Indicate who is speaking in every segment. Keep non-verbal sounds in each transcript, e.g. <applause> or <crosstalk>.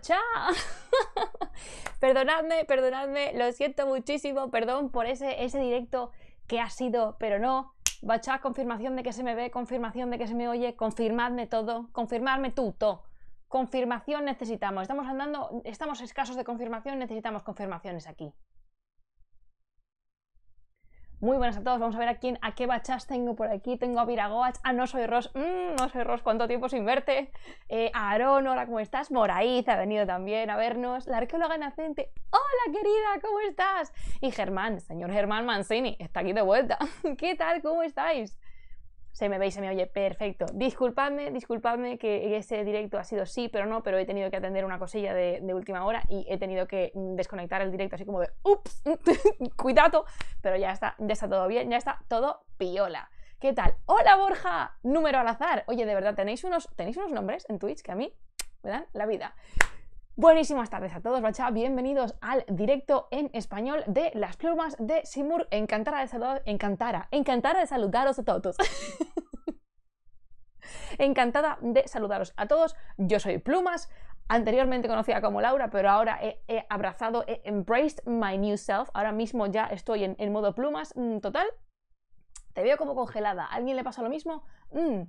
Speaker 1: Bachá, <laughs> perdonadme, perdonadme, lo siento muchísimo, perdón por ese, ese directo que ha sido, pero no. Bachá, confirmación de que se me ve, confirmación de que se me oye, confirmadme todo, confirmadme tú, todo. Confirmación necesitamos. Estamos andando, estamos escasos de confirmación, necesitamos confirmaciones aquí. Muy buenas a todos, vamos a ver a quién, a qué bachas tengo por aquí. Tengo a Viragoach, ah, no soy Ross, mm, no soy Ross, cuánto tiempo sin verte. Eh, a hola, ¿cómo estás? Moraíz ha venido también a vernos. La arqueóloga nacente, hola querida, ¿cómo estás? Y Germán, señor Germán Mancini, está aquí de vuelta. <laughs> ¿Qué tal? ¿Cómo estáis? se me veis y se me oye perfecto. Disculpadme, disculpadme que ese directo ha sido sí, pero no, pero he tenido que atender una cosilla de, última hora y he tenido que mm, desconectar el directo así como de ups, <laughs> cuidado, pero ya está, ya está todo bien, ya está todo piola. ¿Qué tal? ¡Hola Borja! Número al azar. Oye, de verdad, tenéis unos, tenéis unos nombres en Twitch que a mí me dan la vida. Buenísimas tardes a todos, machá. Bienvenidos al directo en español de Las Plumas de Simur. Encantada de, encantada de saludaros a todos. <laughs> encantada de saludaros a todos. Yo soy Plumas, anteriormente conocida como Laura, pero ahora he, abrazado, he embraced my new self. Ahora mismo ya estoy en, el modo Plumas mm, total. Te veo como congelada. ¿A alguien le pasa lo mismo? Mm.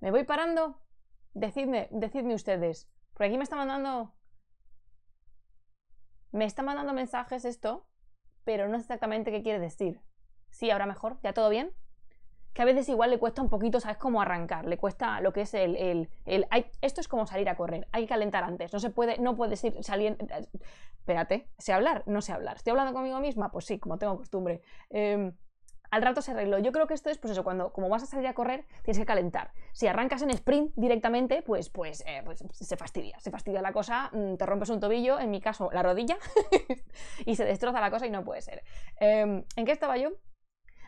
Speaker 1: ¿Me voy parando? Decidme, decidme ustedes. Por aquí me está mandando me está mandando mensajes esto, pero no sé exactamente qué quiere decir. Sí, ahora mejor, ya todo bien. Que a veces igual le cuesta un poquito, ¿sabes cómo arrancar? Le cuesta lo que es el. el, esto es como salir a correr, hay que calentar antes. No se puede, no puedes ir saliendo. Eh, espérate, sé hablar, no sé hablar. ¿Estoy hablando conmigo misma? Pues sí, como tengo costumbre. Em, al rato se arregló. Yo creo que esto es, pues eso, cuando como vas a salir a correr, tienes que calentar. Si arrancas en sprint directamente, pues, pues, eh, pues se fastidia, se fastidia la cosa, mm, te rompes un tobillo, en mi caso la rodilla, <laughs> y se destroza la cosa y no puede ser. Em, ¿En qué estaba yo?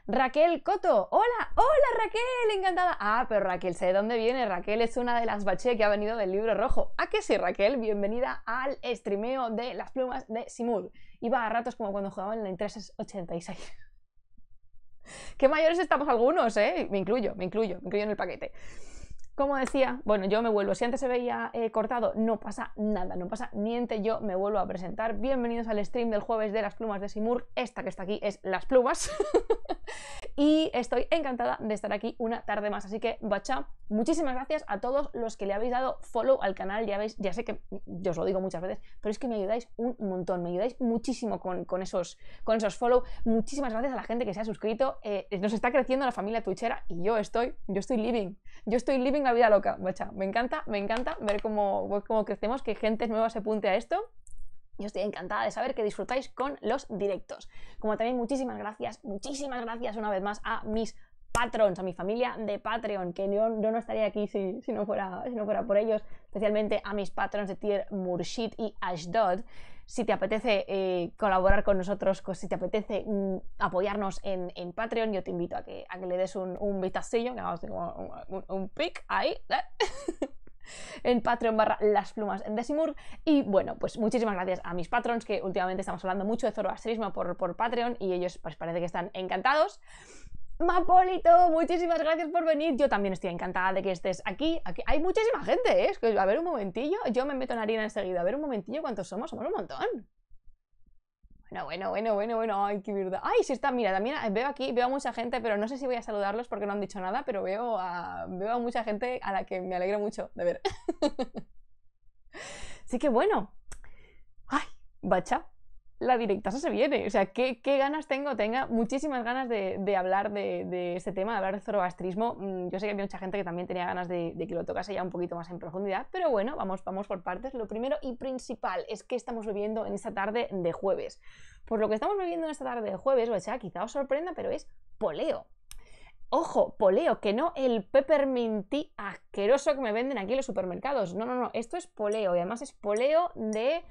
Speaker 1: Raquel Coto, hola, hola Raquel, encantada. Ah, pero Raquel, sé de dónde viene. Raquel es una de las bache que ha venido del libro rojo. ¿A qué sí, Raquel? Bienvenida al streameo de las plumas de Simul. Iba a ratos como cuando jugaba en la 386. Qué mayores estamos algunos, ¿eh? Me incluyo, me incluyo, me incluyo en el paquete. Como decía, bueno, yo me vuelvo. Si antes se veía eh, cortado, no pasa nada, no pasa niente. Yo me vuelvo a presentar. Bienvenidos al stream del jueves de las plumas de Simur. Esta que está aquí es Las Plumas. <laughs> y estoy encantada de estar aquí una tarde más. Así que, bacha, muchísimas gracias a todos los que le habéis dado follow al canal. Ya veis, ya sé que yo os lo digo muchas veces, pero es que me ayudáis un montón. Me ayudáis muchísimo con, esos, con esos follow. Muchísimas gracias a la gente que se ha suscrito. Eh, nos está creciendo la familia Twitchera y yo estoy, yo estoy living. Yo estoy living vida loca, Me encanta, me encanta ver pues, cómo, crecemos, que gente nueva se apunte a esto. Yo estoy encantada de saber que disfrutáis con los directos. Como también muchísimas gracias, muchísimas gracias una vez más a mis patrons, a mi familia de Patreon, que yo, no estaría aquí si, no fuera, si no fuera por ellos, especialmente a mis patrons de tier Murshit y Ashdod. Si te apetece eh, colaborar con nosotros, pues si te apetece mm, apoyarnos en, en, Patreon, yo te invito a que, le des un, un vistacillo, que hagamos un, un, un pic ahí. ¿eh? <laughs> en Patreon barra las plumas en Decimur. Y bueno, pues muchísimas gracias a mis patrons, que últimamente estamos hablando mucho de zoroastrismo por, por Patreon y ellos pues parece que están encantados. Mapolito, muchísimas gracias por venir. Yo también estoy encantada de que estés aquí. aquí hay muchísima gente, ¿eh? Es que, a ver un momentillo, yo me meto en harina enseguida. A ver un momentillo cuántos somos, somos un montón. Bueno, bueno, bueno, bueno, bueno, ay, qué verdad. Ay, sí está, mira, también eh, veo aquí, veo a mucha gente, pero no sé si voy a saludarlos porque no han dicho nada, pero veo a, veo a mucha gente a la que me alegro mucho de ver. Así <laughs> que bueno. Ay, bacha, la directasa se viene. O sea, ¿qué, qué ganas tengo? Tenga muchísimas ganas de, hablar de, de, este tema, de hablar de zoroastrismo. Mm, yo sé que había mucha gente que también tenía ganas de, que lo tocase ya un poquito más en profundidad, pero bueno, vamos, vamos por partes. Lo primero y principal es que estamos viviendo en esta tarde de jueves. Por lo que estamos viviendo en esta tarde de jueves, o sea, quizá os sorprenda, pero es poleo. Ojo, poleo, que no el peppermint asqueroso que me venden aquí en los supermercados. No, no, no, esto es poleo y además es poleo de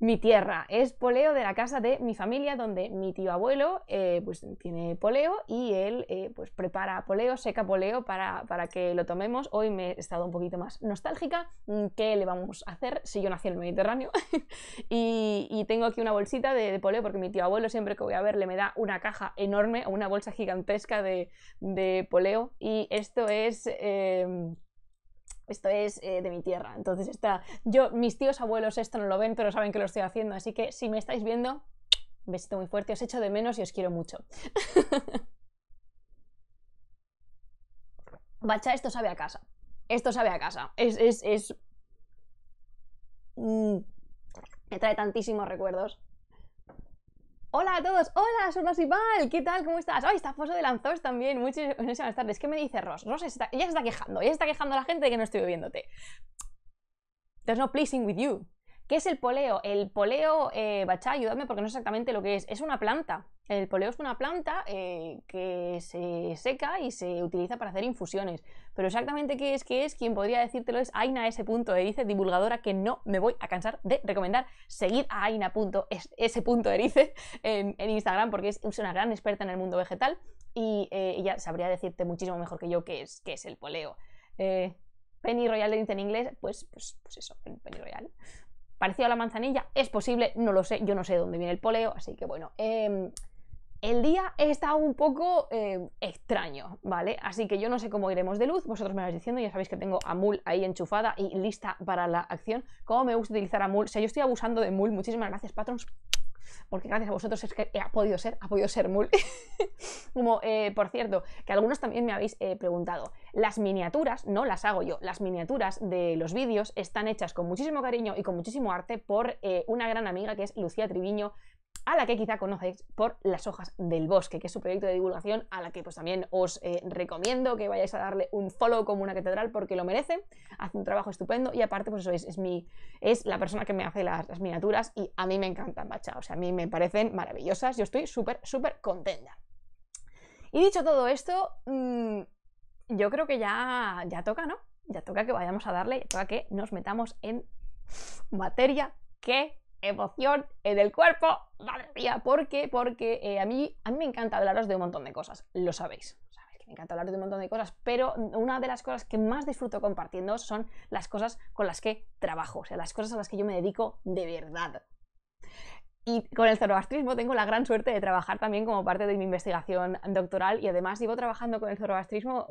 Speaker 1: mi tierra. Es poleo de la casa de mi familia, donde mi tío abuelo eh, pues, tiene poleo y él eh, pues, prepara poleo, seca poleo para, que lo tomemos. Hoy me he estado un poquito más nostálgica. Mm, ¿Qué le vamos a hacer si yo nací en el Mediterráneo? <laughs> y, tengo aquí una bolsita de, poleo porque mi tío abuelo siempre que voy a verle me da una caja enorme o una bolsa gigantesca de, poleo. Y esto es... Em, esto es eh, de mi tierra. Entonces está, yo, mis tíos abuelos esto no lo ven, pero saben que lo estoy haciendo. Así que si me estáis viendo, besito muy fuerte, os echo de menos y os quiero mucho. <laughs> Bacha, esto sabe a casa. Esto sabe a casa. Es, es, es... Mm, me trae tantísimos recuerdos. Hola a todos, hola, soy Masipal, ¿qué tal? ¿Cómo estás? Hoy está Foso de Lanzos también, muchísimas tardes. ¿Qué me dice Ros? Ros está, se está quejando, Ya está quejando la gente de que no estoy viéndote. There's no pleasing with you. ¿Qué es el poleo? El poleo, eh, Bachá, ayúdame porque no sé exactamente lo que es. Es una planta. El poleo es una planta eh, que se seca y se utiliza para hacer infusiones. Pero exactamente qué es, qué es, quien podría decírtelo es Aina e, divulgadora que no me voy a cansar de recomendar. Seguid a Aina.s.erice en, en Instagram porque es, una gran experta en el mundo vegetal y ya eh, ella sabría decirte muchísimo mejor que yo qué es, qué es el poleo. Penny Royal le dice en inglés, pues, pues, pues eso, Penny Royal parecido a la manzanilla, es posible, no lo sé, yo no sé dónde viene el poleo, así que bueno, em, el día está un poco em, extraño, ¿vale? Así que yo no sé cómo iremos de luz, vosotros me lo vais diciendo, ya sabéis que tengo a Mool ahí enchufada y lista para la acción. Cómo me gusta utilizar a Mul, o sea, yo estoy abusando de Mool, muchísimas gracias, patrons porque gracias a vosotros es que ha podido ser, ha podido ser muy <laughs> Como, eh, por cierto, que algunos también me habéis eh, preguntado, las miniaturas, no las hago yo, las miniaturas de los vídeos están hechas con muchísimo cariño y con muchísimo arte por eh, una gran amiga que es Lucía Triviño, a la que quizá conocéis por Las hojas del bosque, que es su proyecto de divulgación a la que pues también os eh, recomiendo que vayáis a darle un follow como una catedral porque lo merece, hace un trabajo estupendo y aparte pues eso es, mi, es la persona que me hace las, miniaturas y a mí me encantan, bacha, o sea, a mí me parecen maravillosas, yo estoy súper, súper contenta. Y dicho todo esto, mm, yo creo que ya, ya toca, ¿no? Ya toca que vayamos a darle, ya toca que nos metamos en materia que emoción en el cuerpo, madre mía, ¿por qué? Porque eh, a, mí, a mí me encanta hablaros de un montón de cosas, lo sabéis, sabéis que me encanta hablaros de un montón de cosas, pero una de las cosas que más disfruto compartiendo son las cosas con las que trabajo, o sea, las cosas a las que yo me dedico de verdad. Y con el zoroastrismo tengo la gran suerte de trabajar también como parte de mi investigación doctoral y además llevo trabajando con el zoroastrismo,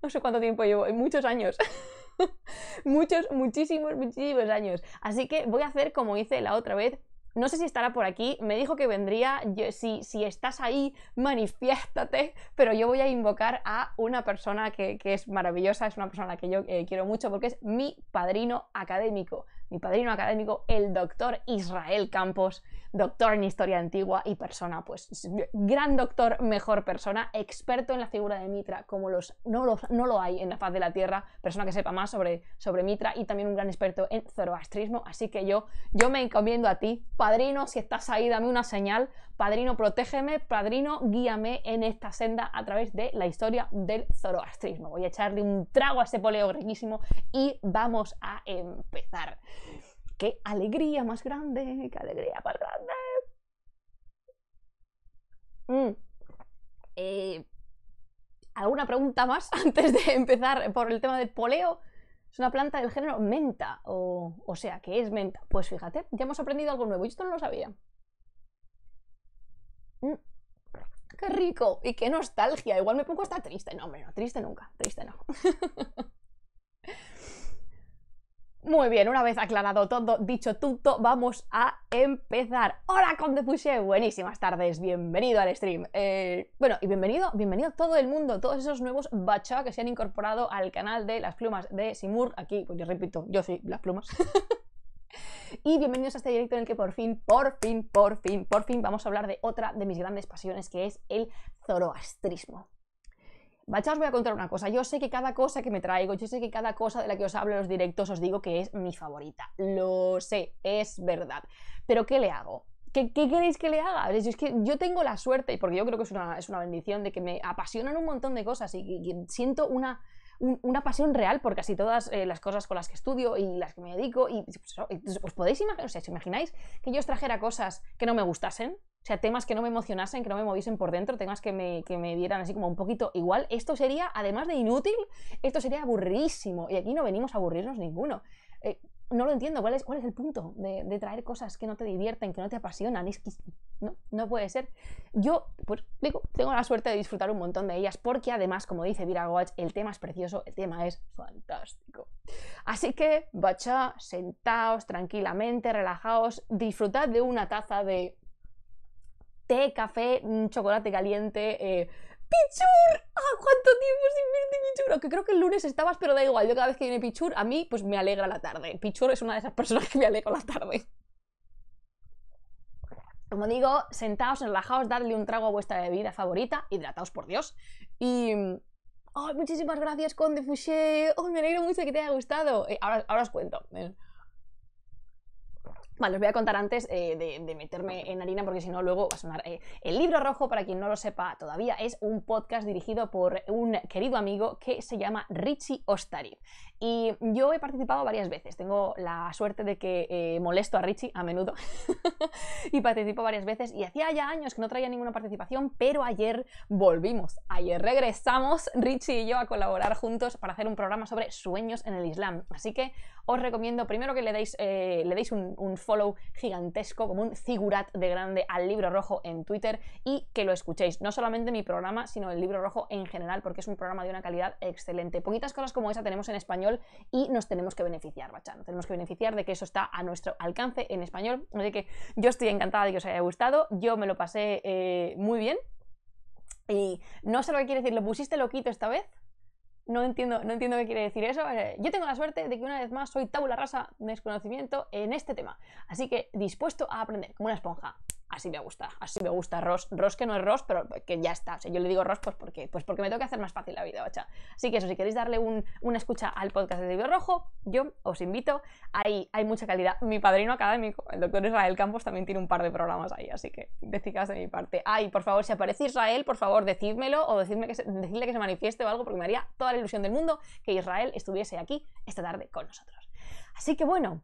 Speaker 1: no sé cuánto tiempo llevo, muchos años. <laughs> <laughs> Muchos, muchísimos, muchísimos años. Así que voy a hacer como hice la otra vez. No sé si estará por aquí, me dijo que vendría, si, si, estás ahí, manifiéstate, pero yo voy a invocar a una persona que, es maravillosa, es una persona que yo eh, quiero mucho porque es mi padrino académico, mi padrino académico, el doctor Israel Campos, doctor en historia antigua y persona, pues gran doctor, mejor persona, experto en la figura de Mitra, como los, no, los, no lo hay en la faz de la Tierra, persona que sepa más sobre, sobre Mitra y también un gran experto en zoroastrismo, así que yo, yo me encomiendo a ti, padrino, si estás ahí, dame una señal, padrino, protégeme, padrino, guíame en esta senda a través de la historia del zoroastrismo. Voy a echarle un trago a ese poleo riquísimo y vamos a empezar qué alegría más grande, qué alegría más grande. Mm. Eh, ¿Alguna pregunta más <laughs> antes de empezar por el tema del poleo? Es una planta del género menta, o, sea, ¿qué es menta? Pues fíjate, ya hemos aprendido algo nuevo y esto no lo sabía. Mm. ¡Qué rico! Y qué nostalgia. Igual me pongo hasta triste. No, hombre, no, triste nunca, triste no. <laughs> Muy bien, una vez aclarado todo, dicho todo, vamos a empezar. Hola Conde Fouché! buenísimas tardes, bienvenido al stream. Eh, bueno, y bienvenido, bienvenido todo el mundo, todos esos nuevos bachá que se han incorporado al canal de las plumas de Simur. Aquí, pues yo repito, yo soy las plumas. <laughs> Y bienvenidos a este directo en el que por fin, por fin, por fin, por fin vamos a hablar de otra de mis grandes pasiones que es el zoroastrismo. Bacha, os voy a contar una cosa. Yo sé que cada cosa que me traigo, yo sé que cada cosa de la que os hablo en los directos os digo que es mi favorita. Lo sé, es verdad. Pero ¿qué le hago? ¿Qué, queréis que le haga? Es que yo tengo la suerte, porque yo creo que es una, bendición, de que me apasionan un montón de cosas y, siento una, pasión real por casi todas eh, las cosas con las que estudio y las que me dedico. Y pues, os podéis imaginar, imagináis que yo os trajera cosas que no me gustasen, o sea, temas que no me emocionasen, que no me moviesen por dentro, temas que me, que dieran así como un poquito igual. Esto sería, además de inútil, esto sería aburridísimo. Y aquí no venimos a aburrirnos ninguno. Eh, no lo entiendo. ¿Cuál es, cuál es el punto de, traer cosas que no te divierten, que no te apasionan? Es que no, puede ser. Yo, pues, digo, tengo la suerte de disfrutar un montón de ellas porque además, como dice Viragoach, el tema es precioso, el tema es fantástico. Así que, bacha, sentaos tranquilamente, relajaos, disfrutad de una taza de té, café, mm, chocolate caliente. Eh, ¡Pichur! ¡Ah, cuánto tiempo sin verte, Pichur! Aunque creo que el lunes estabas, pero da igual. Yo cada vez que viene Pichur, a mí, pues me alegra la tarde. Pichur es una de esas personas que me alegra la tarde. Como digo, sentaos, relajaos, darle un trago a vuestra bebida favorita, hidrataos por Dios. Y. ¡Ay, muchísimas gracias, Conde Fouché! ¡Ay, me alegro mucho que te haya gustado! Eh, ahora, ahora os cuento. Eh. Vale, voy a contar antes eh, de, meterme en harina porque si no luego va a sonar. Eh, el libro rojo, para quien no lo sepa todavía, es un podcast dirigido por un querido amigo que se llama Richie Ostari. Y yo he participado varias veces. Tengo la suerte de que eh, molesto a Richie a menudo <laughs> y participo varias veces. Y hacía ya años que no traía ninguna participación, pero ayer volvimos. Ayer regresamos Richie y yo a colaborar juntos para hacer un programa sobre sueños en el Islam. Así que os recomiendo primero que le deis, eh, le deis un, follow gigantesco, como un figurat de grande al libro rojo en Twitter y que lo escuchéis. No solamente mi programa, sino el libro rojo en general, porque es un programa de una calidad excelente. Poquitas cosas como esa tenemos en español y nos tenemos que beneficiar, bachano. tenemos que beneficiar de que eso está a nuestro alcance en español. Así que yo estoy encantada de que os haya gustado. Yo me lo pasé eh, muy bien. Y no sé lo que quiere decir, ¿lo pusiste loquito esta vez? No entiendo, no entiendo qué quiere decir eso. Eh, yo tengo la suerte de que una vez más soy tabula rasa de desconocimiento en este tema. Así que dispuesto a aprender como una esponja así me gusta, así me gusta Ross. Ross que no es Ross, pero que ya está. yo le digo Ross pues porque, pues porque me tengo que hacer más fácil la vida, bacha. Así que eso, si queréis darle una escucha al podcast de Tibio Rojo, yo os invito. Ahí hay mucha calidad. Mi padrino académico, el doctor Israel Campos, también tiene un par de programas ahí, así que decías de mi parte. Ay, por favor, si aparece Israel, por favor, decídmelo o decidme que se, que se manifieste o algo, porque me haría toda la ilusión del mundo que Israel estuviese aquí esta tarde con nosotros. Así que bueno,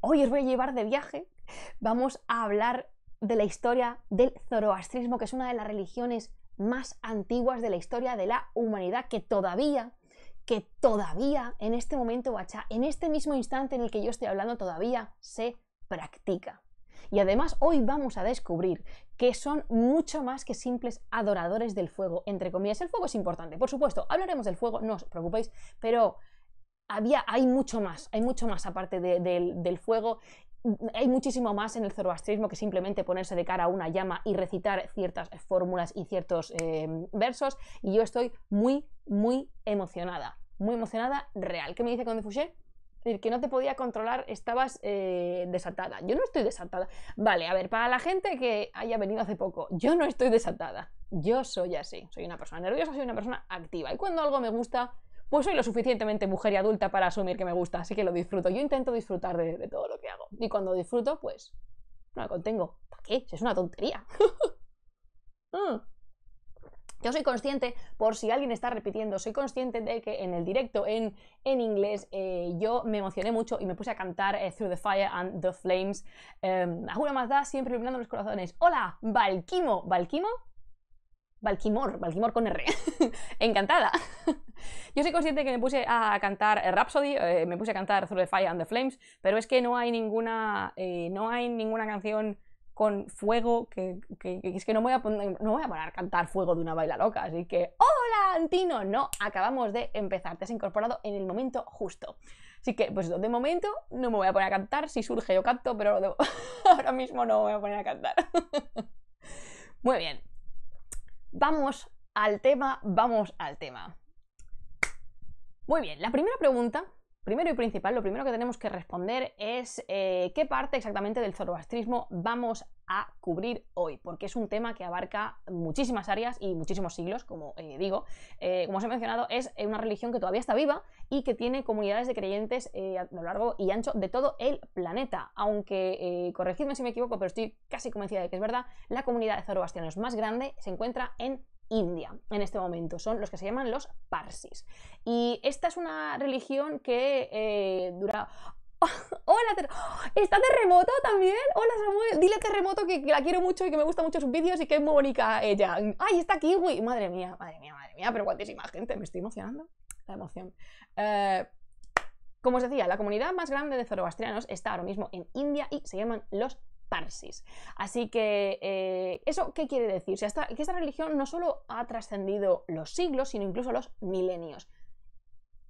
Speaker 1: hoy os voy a llevar de viaje. Vamos a hablar de la historia del zoroastrismo, que es una de las religiones más antiguas de la historia de la humanidad, que todavía, que todavía en este momento, en este mismo instante en el que yo estoy hablando, todavía se practica. Y además hoy vamos a descubrir que son mucho más que simples adoradores del fuego, entre comillas. El fuego es importante, por supuesto, hablaremos del fuego, no os preocupéis, pero había, hay mucho más, hay mucho más aparte del fuego hay muchísimo más en el zoroastrismo que simplemente ponerse de cara a una llama y recitar ciertas eh, fórmulas y ciertos eh, versos. Y yo estoy muy, muy emocionada. Muy emocionada, real. ¿Qué me dice Conde decir, que no te podía controlar, estabas eh, desatada. Yo no estoy desatada. Vale, a ver, para la gente que haya venido hace poco, yo no estoy desatada. Yo soy así. Soy una persona nerviosa, soy una persona activa. Y cuando algo me gusta, pues soy lo suficientemente mujer y adulta para asumir que me gusta, así que lo disfruto. Yo intento disfrutar de, todo lo que hago. Y cuando disfruto, pues no me contengo. ¿Para qué? es una tontería. <laughs> Mm. Yo soy consciente, por si alguien está repitiendo, soy consciente de que en el directo en, en inglés eh, yo me emocioné mucho y me puse a cantar eh, Through the Fire and the Flames. Eh, más da siempre iluminando los corazones. ¡Hola! ¡Valquimo! ¿Valquimo? Valkimor, Valkimor con R. <laughs> Encantada. <laughs> Yo soy consciente que me puse a cantar eh, Rhapsody, eh, me puse a cantar Through the Fire and the Flames, pero es que no hay ninguna, eh, no hay ninguna canción con fuego, que, es que no voy, a poner, no voy a a cantar fuego de una baila loca, así que ¡Hola, Antino! No, acabamos de empezar, te has incorporado en el momento justo. Así que, pues de momento no me voy a poner a cantar, si surge yo canto, pero <laughs> ahora mismo no me voy a poner a cantar. <laughs> Muy bien, vamos al tema, vamos al tema. Muy bien, la primera pregunta, primero y principal, lo primero que tenemos que responder es eh, qué parte exactamente del zoroastrismo vamos a cubrir hoy, porque es un tema que abarca muchísimas áreas y muchísimos siglos, como eh, digo. Eh, como os he mencionado, es una religión que todavía está viva y que tiene comunidades de creyentes a lo largo y ancho de todo el planeta. Aunque, corregidme si me equivoco, pero estoy casi convencida de que es verdad, la comunidad de zoroastrianos más grande se encuentra en India en este momento, son los que se llaman los Parsis. Y esta es una religión que eh, dura... ¡Hola! <laughs> ¡Oh, ¿Está Terremoto también? ¡Hola Samuel! Dile Terremoto que, la quiero mucho y que me gustan mucho sus vídeos y que es muy bonita ella. ¡Ay, está Kiwi! Madre mía, madre mía, madre mía, pero cuantísima gente, me estoy emocionando. La emoción. Eh, como os decía, la comunidad más grande de zoroastrianos está ahora mismo en India y se llaman los Parsis. Así que, eh, ¿eso qué quiere decir? que esta religión no solo ha trascendido los siglos, sino incluso los milenios.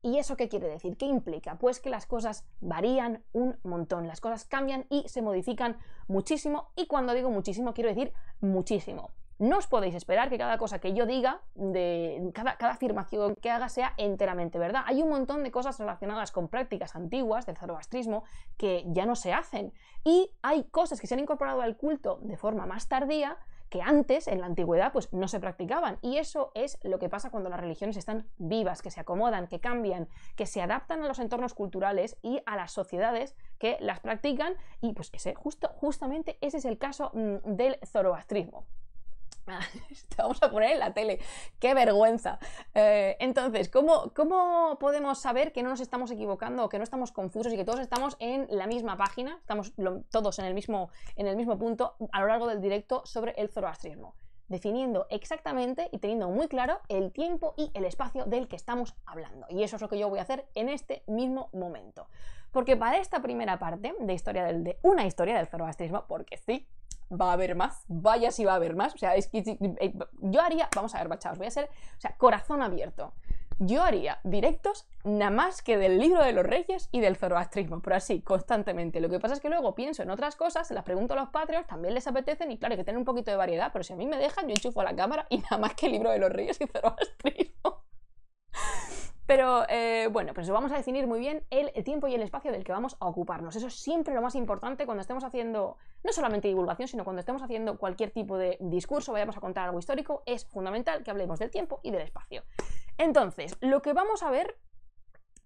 Speaker 1: ¿Y eso qué quiere decir? ¿Qué implica? Pues que las cosas varían un montón, las cosas cambian y se modifican muchísimo, y cuando digo muchísimo quiero decir muchísimo. No os podéis esperar que cada cosa que yo diga, de cada, afirmación que haga sea enteramente verdad. Hay un montón de cosas relacionadas con prácticas antiguas del zoroastrismo que ya no se hacen. Y hay cosas que se han incorporado al culto de forma más tardía que antes, en la antigüedad, pues no se practicaban. Y eso es lo que pasa cuando las religiones están vivas, que se acomodan, que cambian, que se adaptan a los entornos culturales y a las sociedades que las practican. Y pues ese, justo, justamente ese es el caso mm, del zoroastrismo. <laughs> te vamos a poner en la tele, qué vergüenza. Eh, entonces, ¿cómo, podemos saber que no nos estamos equivocando que no estamos confusos y que todos estamos en la misma página, estamos todos en el, mismo, en el mismo punto a lo largo del directo sobre el zoroastrismo? definiendo exactamente y teniendo muy claro el tiempo y el espacio del que estamos hablando. Y eso es lo que yo voy a hacer en este mismo momento. Porque para esta primera parte de historia del, de una historia del zoroastrismo, porque sí, va a haber más, vaya si va a haber más, o sea, es que eh, yo haría, vamos a ver, bachados voy a ser, o sea, corazón abierto, yo haría directos nada más que del libro de los reyes y del zoroastrismo, por así, constantemente. Lo que pasa es que luego pienso en otras cosas, las pregunto a los patrios, también les apetecen y claro, hay que tener un poquito de variedad, pero si a mí me dejan, yo enchufo a la cámara y nada más que el libro de los reyes y zoroastrismo. Pero eh, bueno, pues vamos a definir muy bien el, tiempo y el espacio del que vamos a ocuparnos. Eso es siempre lo más importante cuando estemos haciendo, no solamente divulgación, sino cuando estemos haciendo cualquier tipo de discurso, vayamos a contar algo histórico, es fundamental que hablemos del tiempo y del espacio. Entonces, lo que vamos a ver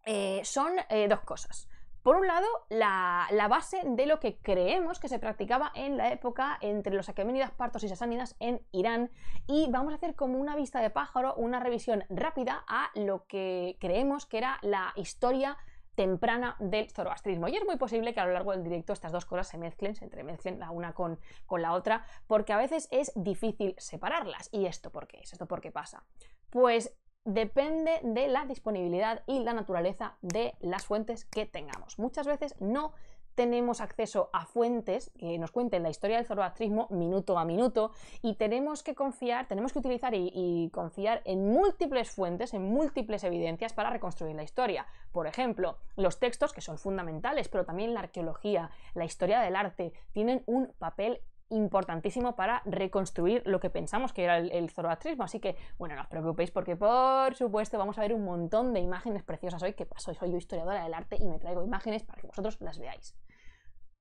Speaker 1: eh, son eh, dos cosas. Por un lado, la, base de lo que creemos que se practicaba en la época entre los aqueménidas, partos y sasánidas en Irán y vamos a hacer como una vista de pájaro, una revisión rápida a lo que creemos que era la historia temprana del zoroastrismo. Y es muy posible que a lo largo del directo estas dos cosas se mezclen, se entremezclen la una con, con la otra, porque a veces es difícil separarlas. ¿Y esto por qué es? ¿Esto por qué pasa? Pues depende de la disponibilidad y la naturaleza de las fuentes que tengamos. Muchas veces no tenemos acceso a fuentes que nos cuenten la historia del zoroastrismo minuto a minuto y tenemos que confiar, tenemos que utilizar y, confiar en múltiples fuentes, en múltiples evidencias para reconstruir la historia. Por ejemplo, los textos que son fundamentales, pero también la arqueología, la historia del arte, tienen un papel importantísimo para reconstruir lo que pensamos que era el, zoroastrismo. Así que, bueno, no os preocupéis porque, por supuesto, vamos a ver un montón de imágenes preciosas hoy. Que paso, soy yo historiadora del arte y me traigo imágenes para que vosotros las veáis.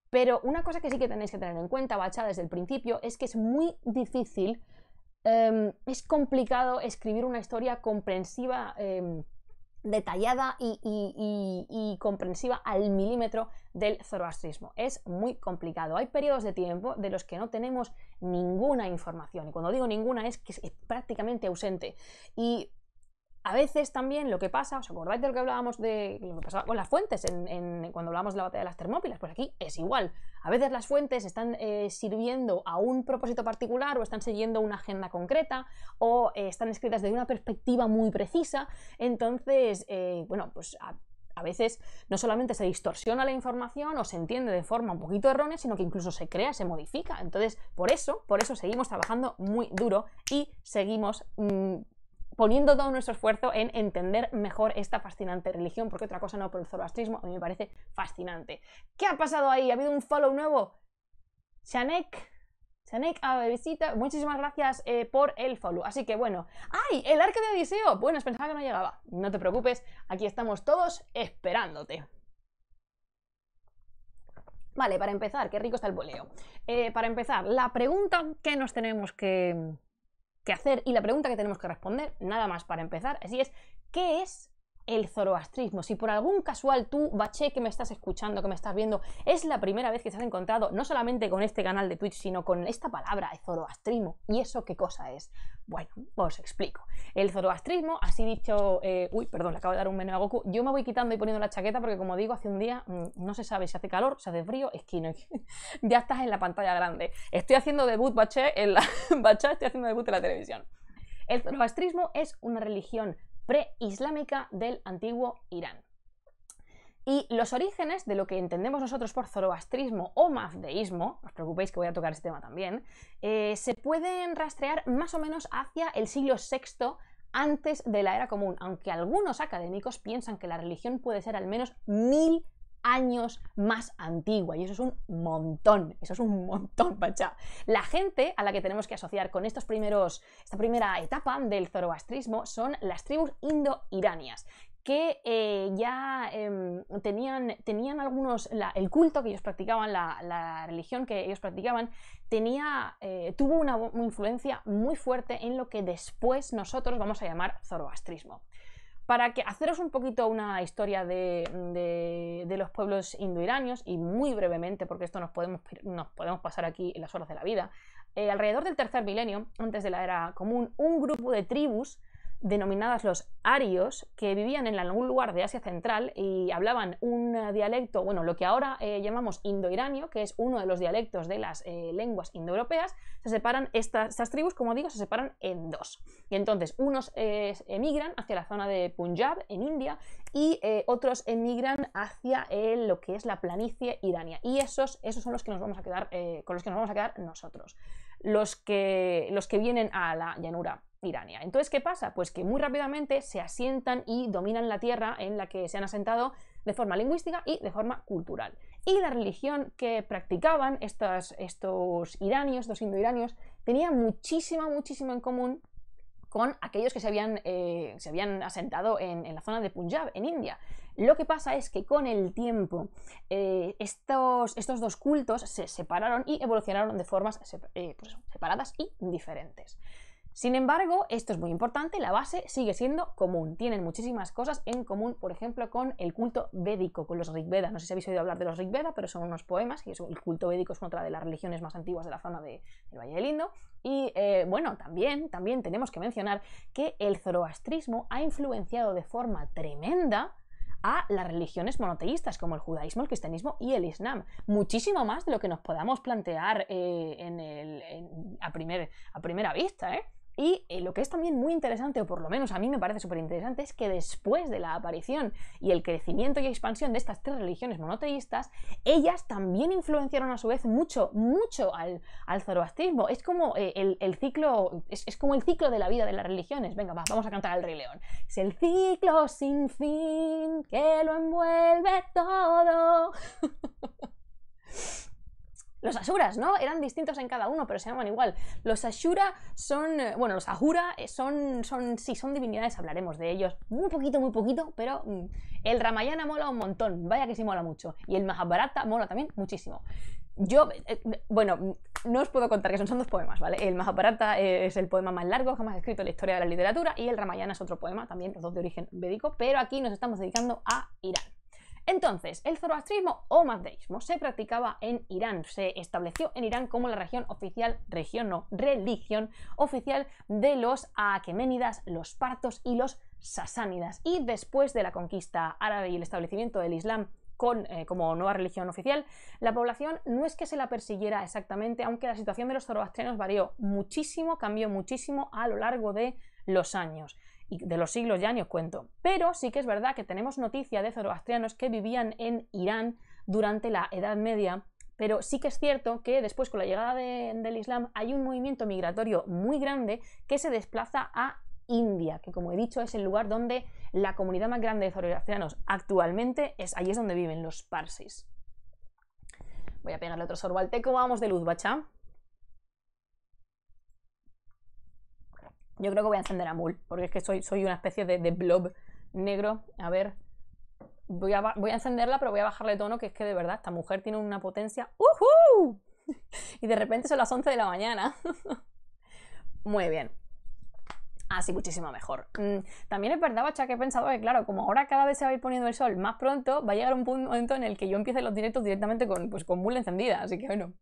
Speaker 1: Pero una cosa que sí que tenéis que tener en cuenta, Bacha, desde el principio, es que es muy difícil, em, es complicado escribir una historia comprensiva. Em, detallada y, comprensiva al milímetro del zoroastrismo. Es muy complicado. Hay periodos de tiempo de los que no tenemos ninguna información. Y cuando digo ninguna es que es prácticamente ausente. Y a veces también lo que pasa, ¿os acordáis de lo que hablábamos de lo que pasaba con las fuentes en, cuando hablábamos de la batalla de las Termópilas? Pues aquí es igual. A veces las fuentes están eh, sirviendo a un propósito particular o están siguiendo una agenda concreta o eh, están escritas desde una perspectiva muy precisa. Entonces, eh, bueno, pues a, veces no solamente se distorsiona la información o se entiende de forma un poquito errónea, sino que incluso se crea, se modifica. Entonces, por eso, por eso seguimos trabajando muy duro y seguimos mm, poniendo todo nuestro esfuerzo en entender mejor esta fascinante religión, porque otra cosa no, por el zoroastrismo a mí me parece fascinante. ¿Qué ha pasado ahí? ¿Ha habido un follow nuevo? Shanek, Shanek a ah, visita, muchísimas gracias eh, por el follow. Así que bueno, ¡ay! El arca de Odiseo. Bueno, pensaba que no llegaba. No te preocupes, aquí estamos todos esperándote. Vale, para empezar, qué rico está el boleo. Eh, para empezar, la pregunta que nos tenemos que, que hacer y la pregunta que tenemos que responder, nada más para empezar, así es, ¿qué es el zoroastrismo. Si por algún casual tú, Baché, que me estás escuchando, que me estás viendo, es la primera vez que te has encontrado no solamente con este canal de Twitch, sino con esta palabra, el zoroastrismo. ¿Y eso qué cosa es? Bueno, os explico. El zoroastrismo, así dicho... Eh, uy, perdón, le acabo de dar un menú a Goku. Yo me voy quitando y poniendo la chaqueta porque, como digo, hace un día mm, no se sabe si hace calor, si hace frío, es <laughs> ya estás en la pantalla grande. Estoy haciendo debut, Baché en la... <laughs> bache, estoy haciendo debut en la televisión. El zoroastrismo es una religión preislámica del antiguo Irán. Y los orígenes de lo que entendemos nosotros por zoroastrismo o mazdeísmo, no os preocupéis que voy a tocar este tema también, eh, se pueden rastrear más o menos hacia el siglo VI antes de la era común, aunque algunos académicos piensan que la religión puede ser al menos mil años más antigua y eso es un montón, eso es un montón, pacha. <laughs> La gente a la que tenemos que asociar con estos primeros, esta primera etapa del zoroastrismo son las tribus indo-iranias, que eh, ya em, tenían, tenían algunos, el culto que ellos practicaban, la, religión que ellos practicaban, tenía, eh, tuvo una influencia muy fuerte en lo que después nosotros vamos a llamar zoroastrismo para que haceros un poquito una historia de, de, los pueblos indoiranios y muy brevemente, porque esto nos podemos, nos podemos pasar aquí en las horas de la vida. Eh, alrededor del tercer milenio, antes de la era común, un grupo de tribus denominadas los arios, que vivían en algún lugar de Asia Central y hablaban un eh, dialecto, bueno, lo que ahora eh, llamamos indoiranio, que es uno de los dialectos de las eh, lenguas indoeuropeas, se separan, estas, tribus, como digo, se separan en dos. Y entonces, unos emigran hacia la zona de Punjab, en India, y otros emigran hacia lo que es la planicie irania. Y esos, esos son los que nos vamos a quedar, con los que nos vamos a quedar nosotros. Los que, los que vienen a la llanura entonces, ¿qué pasa? Pues que muy rápidamente se asientan y dominan la tierra en la que se han asentado de forma lingüística y de forma cultural. Y la religión que practicaban estos, estos iranios, estos indoiranios, tenía muchísimo, muchísimo en común con aquellos que se habían, eh, se habían asentado en, la zona de Punjab, en India. Lo que pasa es que con el tiempo eh, estos, estos, dos cultos se separaron y evolucionaron de formas eh, pues separadas y diferentes. Sin embargo, esto es muy importante, la base sigue siendo común. Tienen muchísimas cosas en común, por ejemplo, con el culto védico, con los Rigveda. No sé si habéis oído hablar de los Rigveda, pero son unos poemas y el culto védico es otra de las religiones más antiguas de la zona del Valle del Indo. Y eh, bueno, también, también tenemos que mencionar que el zoroastrismo ha influenciado de forma tremenda a las religiones monoteístas como el judaísmo, el cristianismo y el islam. Muchísimo más de lo que nos podamos plantear eh, en a, a primera vista. ¿eh? Y eh, lo que es también muy interesante, o por lo menos a mí me parece súper interesante, es que después de la aparición y el crecimiento y expansión de estas tres religiones monoteístas, ellas también influenciaron a su vez mucho, mucho al, al zoroastrismo. Es como eh, el, ciclo, es, como el ciclo de la vida de las religiones. Venga, vamos a cantar al Rey León. Es el ciclo sin fin que lo envuelve todo. <laughs> Los Asuras, ¿no? Eran distintos en cada uno, pero se llaman igual. Los Asura son, eh, bueno, los Ahura eh, son, son, sí, son divinidades, hablaremos de ellos muy poquito, muy poquito, pero mm, el Ramayana mola un montón, vaya que sí mola mucho. Y el Mahabharata mola también muchísimo. Yo, eh, bueno, mm, no os puedo contar que son, son dos poemas, ¿vale? El Mahabharata es el poema más largo jamás escrito en la historia de la literatura y el Ramayana es otro poema, también los dos de origen védico, pero aquí nos estamos dedicando a Irán. Entonces, el zoroastrismo o mazdeísmo se practicaba en Irán, se estableció en Irán como la región oficial, región no, religión oficial de los aqueménidas, los partos y los sasánidas. Y después de la conquista árabe y el establecimiento del Islam eh, como nueva religión oficial, la población no es que se la persiguiera exactamente, aunque la situación de los zoroastrianos varió muchísimo, cambió muchísimo a lo largo de los años y de los siglos ya ni os cuento. Pero sí que es verdad que tenemos noticia de zoroastrianos que vivían en Irán durante la Edad Media, pero sí que es cierto que después con la llegada del Islam hay un movimiento migratorio muy grande que se desplaza a India, que como he dicho es el lugar donde la comunidad más grande de zoroastrianos actualmente es, ahí es donde viven los parsis. Voy a pegarle otro sorbo al vamos de luz, bacha. Yo creo que voy a encender a Mul, porque es que soy, soy una especie de, blob negro. A ver, voy a, voy a encenderla, pero voy a bajarle tono, que es que de verdad esta mujer tiene una potencia. ¡Uhú! <laughs> y de repente son las 11 de la mañana. <laughs> Muy bien. Así muchísimo mejor. Mm, también es verdad, bacha, que he pensado que, claro, como ahora cada vez se va a ir poniendo el sol más pronto, va a llegar un punto en el que yo empiece los directos directamente con, pues, encendida. Así que bueno.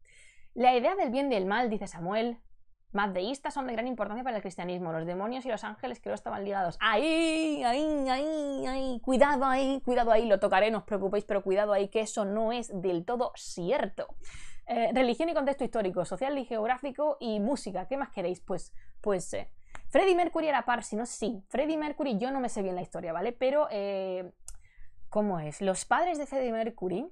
Speaker 1: La idea del bien y del mal, dice Samuel, Mazdeístas son de gran importancia para el cristianismo. Los demonios y los ángeles que lo estaban ligados. ¡Ahí! ¡Ahí! ¡Ahí! ¡Ahí! ¡Cuidado ahí! ¡Cuidado ahí! Lo tocaré, no os preocupéis, pero cuidado ahí, que eso no es del todo cierto. Eh, religión y contexto histórico, social y geográfico y música. ¿Qué más queréis? Pues, pues. Eh, ¿Freddy Mercury era par, si no, sí. Freddy Mercury, yo no me sé bien la historia, ¿vale? Pero. Eh, ¿Cómo es? Los padres de Freddie Mercury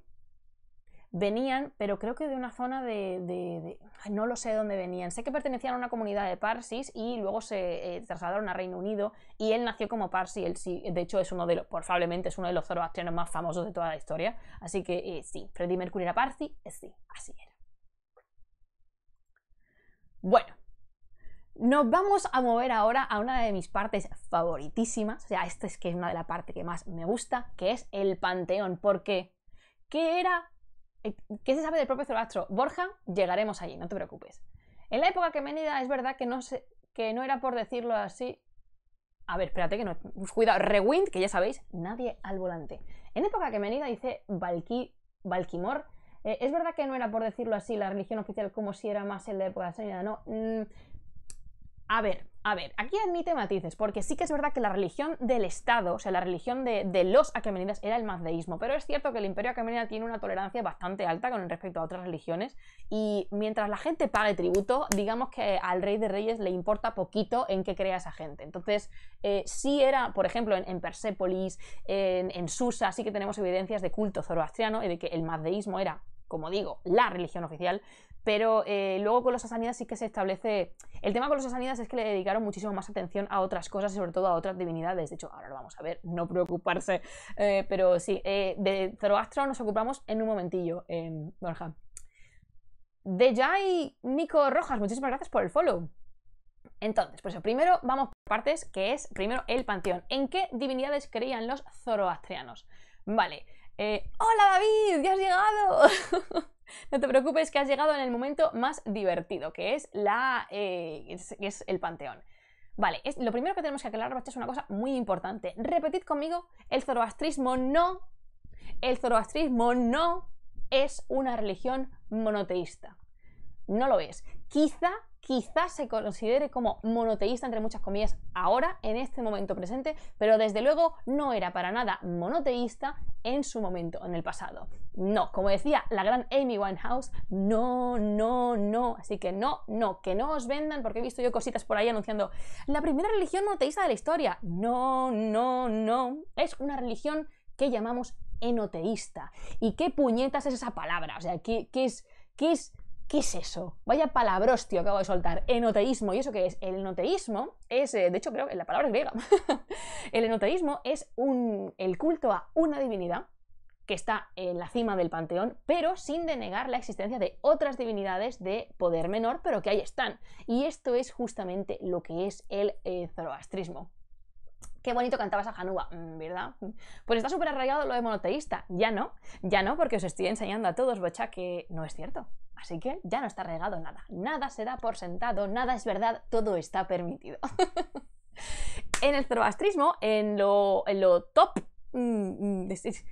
Speaker 1: venían, pero creo que de una zona de, no lo sé de dónde venían. Sé que pertenecían a una comunidad de Parsis y luego se eh, trasladaron a Reino Unido y él nació como Parsi. Él sí, de hecho, es uno de los, probablemente es uno de los zoroastrianos más famosos de toda la historia. Así que eh, sí, Freddie Mercury era Parsi, es eh, sí, así era. Bueno, nos vamos a mover ahora a una de mis partes favoritísimas, o sea, esta es que es una de las partes que más me gusta, que es el panteón, porque ¿qué era eh, ¿Qué se sabe del propio Zoroastro? Borja, llegaremos allí, no te preocupes. En la época que venida es verdad que no, se, que no era por decirlo así. A ver, espérate que no. Pues cuidado, rewind, que ya sabéis, nadie al volante. En época que venida dice Valky, Valkimor. Eh, es verdad que no era por decirlo así la religión oficial como si era más en la época de la no. Mm, a ver, a ver, aquí admite matices, porque sí que es verdad que la religión del Estado, o sea, la religión de, los aquemenidas era el mazdeísmo, pero es cierto que el imperio aquemenida tiene una tolerancia bastante alta con respecto a otras religiones, y mientras la gente pague tributo, digamos que al rey de reyes le importa poquito en qué crea esa gente. Entonces, si eh, sí era, por ejemplo, en, Persépolis, en, en, Susa, sí que tenemos evidencias de culto zoroastriano y de que el mazdeísmo era como digo, la religión oficial, pero eh, luego con los asanidas sí que se establece. El tema con los asanidas es que le dedicaron muchísimo más atención a otras cosas y sobre todo a otras divinidades. De hecho, ahora lo vamos a ver, no preocuparse. Eh, pero sí, eh, de Zoroastro nos ocupamos en un momentillo, em, Borja. De Jai Nico Rojas, muchísimas gracias por el follow. Entonces, pues primero vamos por partes, que es primero el panteón. ¿En qué divinidades creían los zoroastrianos? Vale. ¡Hola David! ¡Ya has llegado! <laughs> no te preocupes que has llegado en el momento más divertido, que es, la, eh, que es, el panteón. Vale, lo primero que tenemos que aclarar, es una cosa muy importante. Repetid conmigo, el zoroastrismo no, el zoroastrismo no es una religión monoteísta. No lo es. Quizá quizás se considere como monoteísta entre muchas comillas ahora, en este momento presente, pero desde luego no era para nada monoteísta en su momento, en el pasado. No, como decía la gran Amy Winehouse, no, no, no. Así que no, no, que no os vendan, porque he visto yo cositas por ahí anunciando la primera religión monoteísta de la historia. No, no, no. Es una religión que llamamos enoteísta. ¿Y qué puñetas es esa palabra? O sea, ¿qué, qué es ¿Qué es eso? Vaya palabrostio acabo de soltar. Enoteísmo. ¿Y eso qué es? El enoteísmo es, eh, de hecho creo que la palabra es griega. <laughs> el enoteísmo es un, el culto a una divinidad que está en la cima del panteón, pero sin denegar la existencia de otras divinidades de poder menor, pero que ahí están. Y esto es justamente lo que es el eh, zoroastrismo. Qué bonito cantabas a Januba, mm, ¿verdad? Pues está súper arraigado lo de monoteísta. Ya no, ya no, porque os estoy enseñando a todos, bocha, que no es cierto. Así que ya no está regado nada. Nada se da por sentado, nada es verdad, todo está permitido. <laughs> en el zoroastrismo, en lo, en lo top, mm, mm,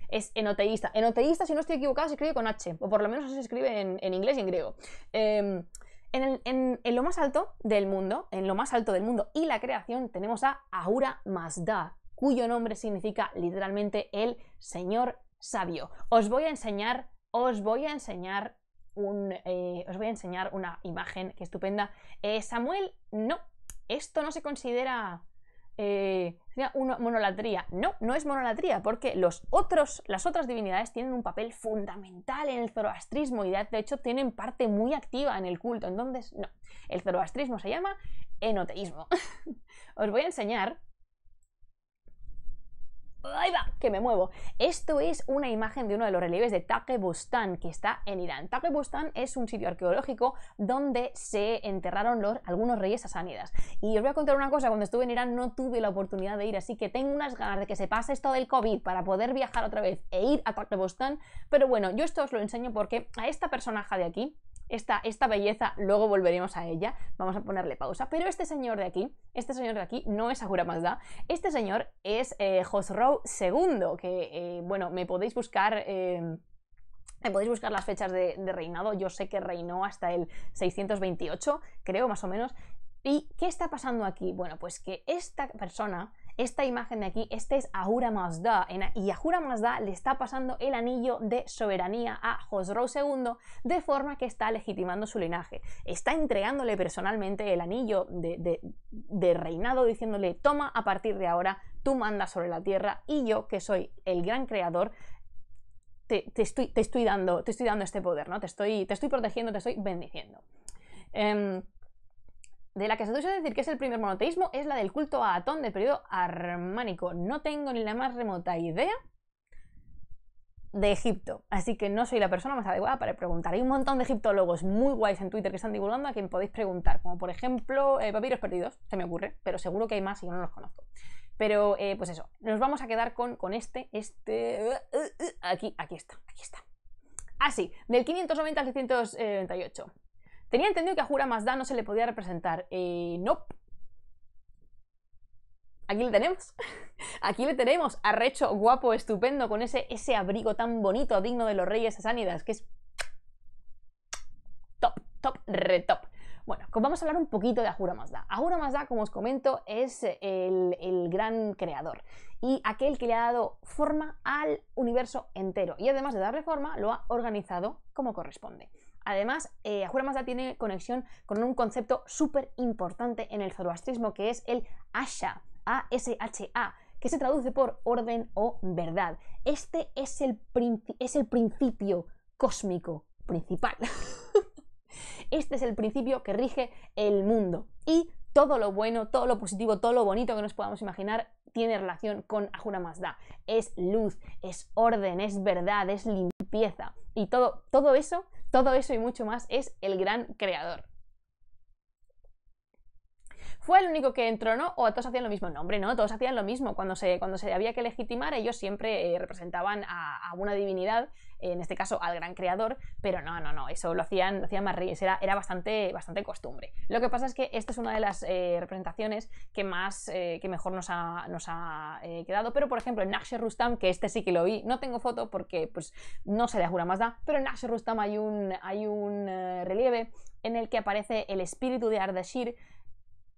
Speaker 1: es, enoteísta. Enoteísta, si no estoy equivocado, se escribe con H, o por lo menos se escribe en, inglés y en griego. Em, en, en, lo más alto del mundo, en lo más alto del mundo y la creación, tenemos a Ahura Mazda, cuyo nombre significa literalmente el Señor Sabio. Os voy a enseñar, os voy a enseñar un... Eh, os voy a enseñar una imagen que estupenda. Eh, Samuel, no, esto no se considera eh, una monolatría. No, no es monolatría, porque los otros, las otras divinidades tienen un papel fundamental en el zoroastrismo y de hecho tienen parte muy activa en el culto. Entonces, no, el zoroastrismo se llama enoteísmo. <laughs> Os voy a enseñar ¡Ay va! Que me muevo. Esto es una imagen de uno de los relieves de Takebustan, que está en Irán. bostán es un sitio arqueológico donde se enterraron los, algunos reyes asánidas. Y os voy a contar una cosa, cuando estuve en Irán no tuve la oportunidad de ir, así que tengo unas ganas de que se pase esto del COVID para poder viajar otra vez e ir a bostán Pero bueno, yo esto os lo enseño porque a esta personaje de aquí, esta, belleza, luego volveremos a ella, vamos a ponerle pausa, pero este señor de aquí, este señor de aquí no es Ahura Mazda, este señor es eh, II, que, eh, bueno, me podéis buscar... Em, me podéis buscar las fechas de, de reinado, yo sé que reinó hasta el 628, creo más o menos, ¿Y qué está pasando aquí? Bueno, pues que esta persona esta imagen de aquí, este es Ahura Mazda, y Ahura Mazda le está pasando el anillo de soberanía a Josro II de forma que está legitimando su linaje. Está entregándole personalmente el anillo de, reinado diciéndole, toma, a partir de ahora tú mandas sobre la tierra y yo, que soy el gran creador, te, estoy, te, estoy, dando, este poder, ¿no? Te estoy, te estoy protegiendo, te estoy bendiciendo. Em, de la que se de decir que es el primer monoteísmo es la del culto a Atón del periodo armánico. No tengo ni la más remota idea de Egipto, así que no soy la persona más adecuada para preguntar. Hay un montón de egiptólogos muy guays en Twitter que están divulgando a quien podéis preguntar, como por ejemplo Papiros eh, Perdidos, se me ocurre, pero seguro que hay más y yo no los conozco. Pero eh, pues eso, nos vamos a quedar con, con este, este, eh, aquí, aquí está, aquí está. Así, ah, del 590 al 698. Tenía entendido que a Jura Mazda no se le podía representar. Eh, no. Aquí le tenemos. <laughs> Aquí le tenemos. Arrecho, guapo, estupendo, con ese, ese abrigo tan bonito, digno de los reyes asánidas que es top, top, re top. Bueno, pues vamos a hablar un poquito de Ahura Mazda. Ahura Mazda, como os comento, es el, el, gran creador y aquel que le ha dado forma al universo entero y además de darle forma, lo ha organizado como corresponde. Además, eh, Mazda tiene conexión con un concepto súper importante en el zoroastrismo que es el Asha, A-S-H-A, que se traduce por orden o verdad. Este es el, es el principio cósmico principal. <laughs> este es el principio que rige el mundo. Y todo lo bueno, todo lo positivo, todo lo bonito que nos podamos imaginar tiene relación con Ahura Mazda. Es luz, es orden, es verdad, es limpieza. Y todo eso todo eso y mucho más es el gran creador fue el único que entró no o todos hacían lo mismo. No, no, todos hacían lo mismo. Cuando se, cuando se había que legitimar, ellos siempre eh, representaban a, una divinidad, en este caso al gran creador, pero no, no, no, eso lo hacían, lo hacían más reyes, era, era bastante, bastante costumbre. Lo que pasa es que esta es una de las eh, representaciones que más, eh, que mejor nos ha, nos ha quedado, pero por ejemplo, en Naxxer Rustam, que este sí que lo vi, no tengo foto porque pues no se le jura más da, pero en Naxxer Rustam hay un, hay un relieve en el que aparece el espíritu de Ardashir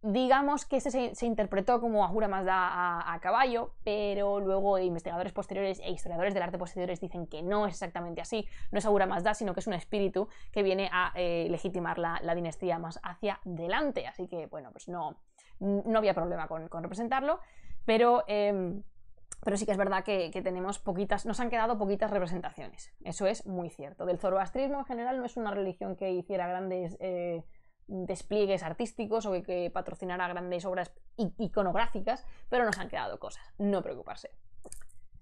Speaker 1: digamos que ese se, interpretó como Ahura Mazda a, a, caballo, pero luego investigadores posteriores e historiadores del arte posteriores dicen que no es exactamente así, no es Ahura Mazda, sino que es un espíritu que viene a eh, legitimar la, dinastía más hacia delante, así que bueno, pues no, no había problema con, representarlo, pero... Em, pero sí que es verdad que, tenemos poquitas, nos han quedado poquitas representaciones. Eso es muy cierto. Del zoroastrismo en general no es una religión que hiciera grandes eh, despliegues artísticos o que, patrocinará grandes obras iconográficas, pero nos han quedado cosas, no preocuparse.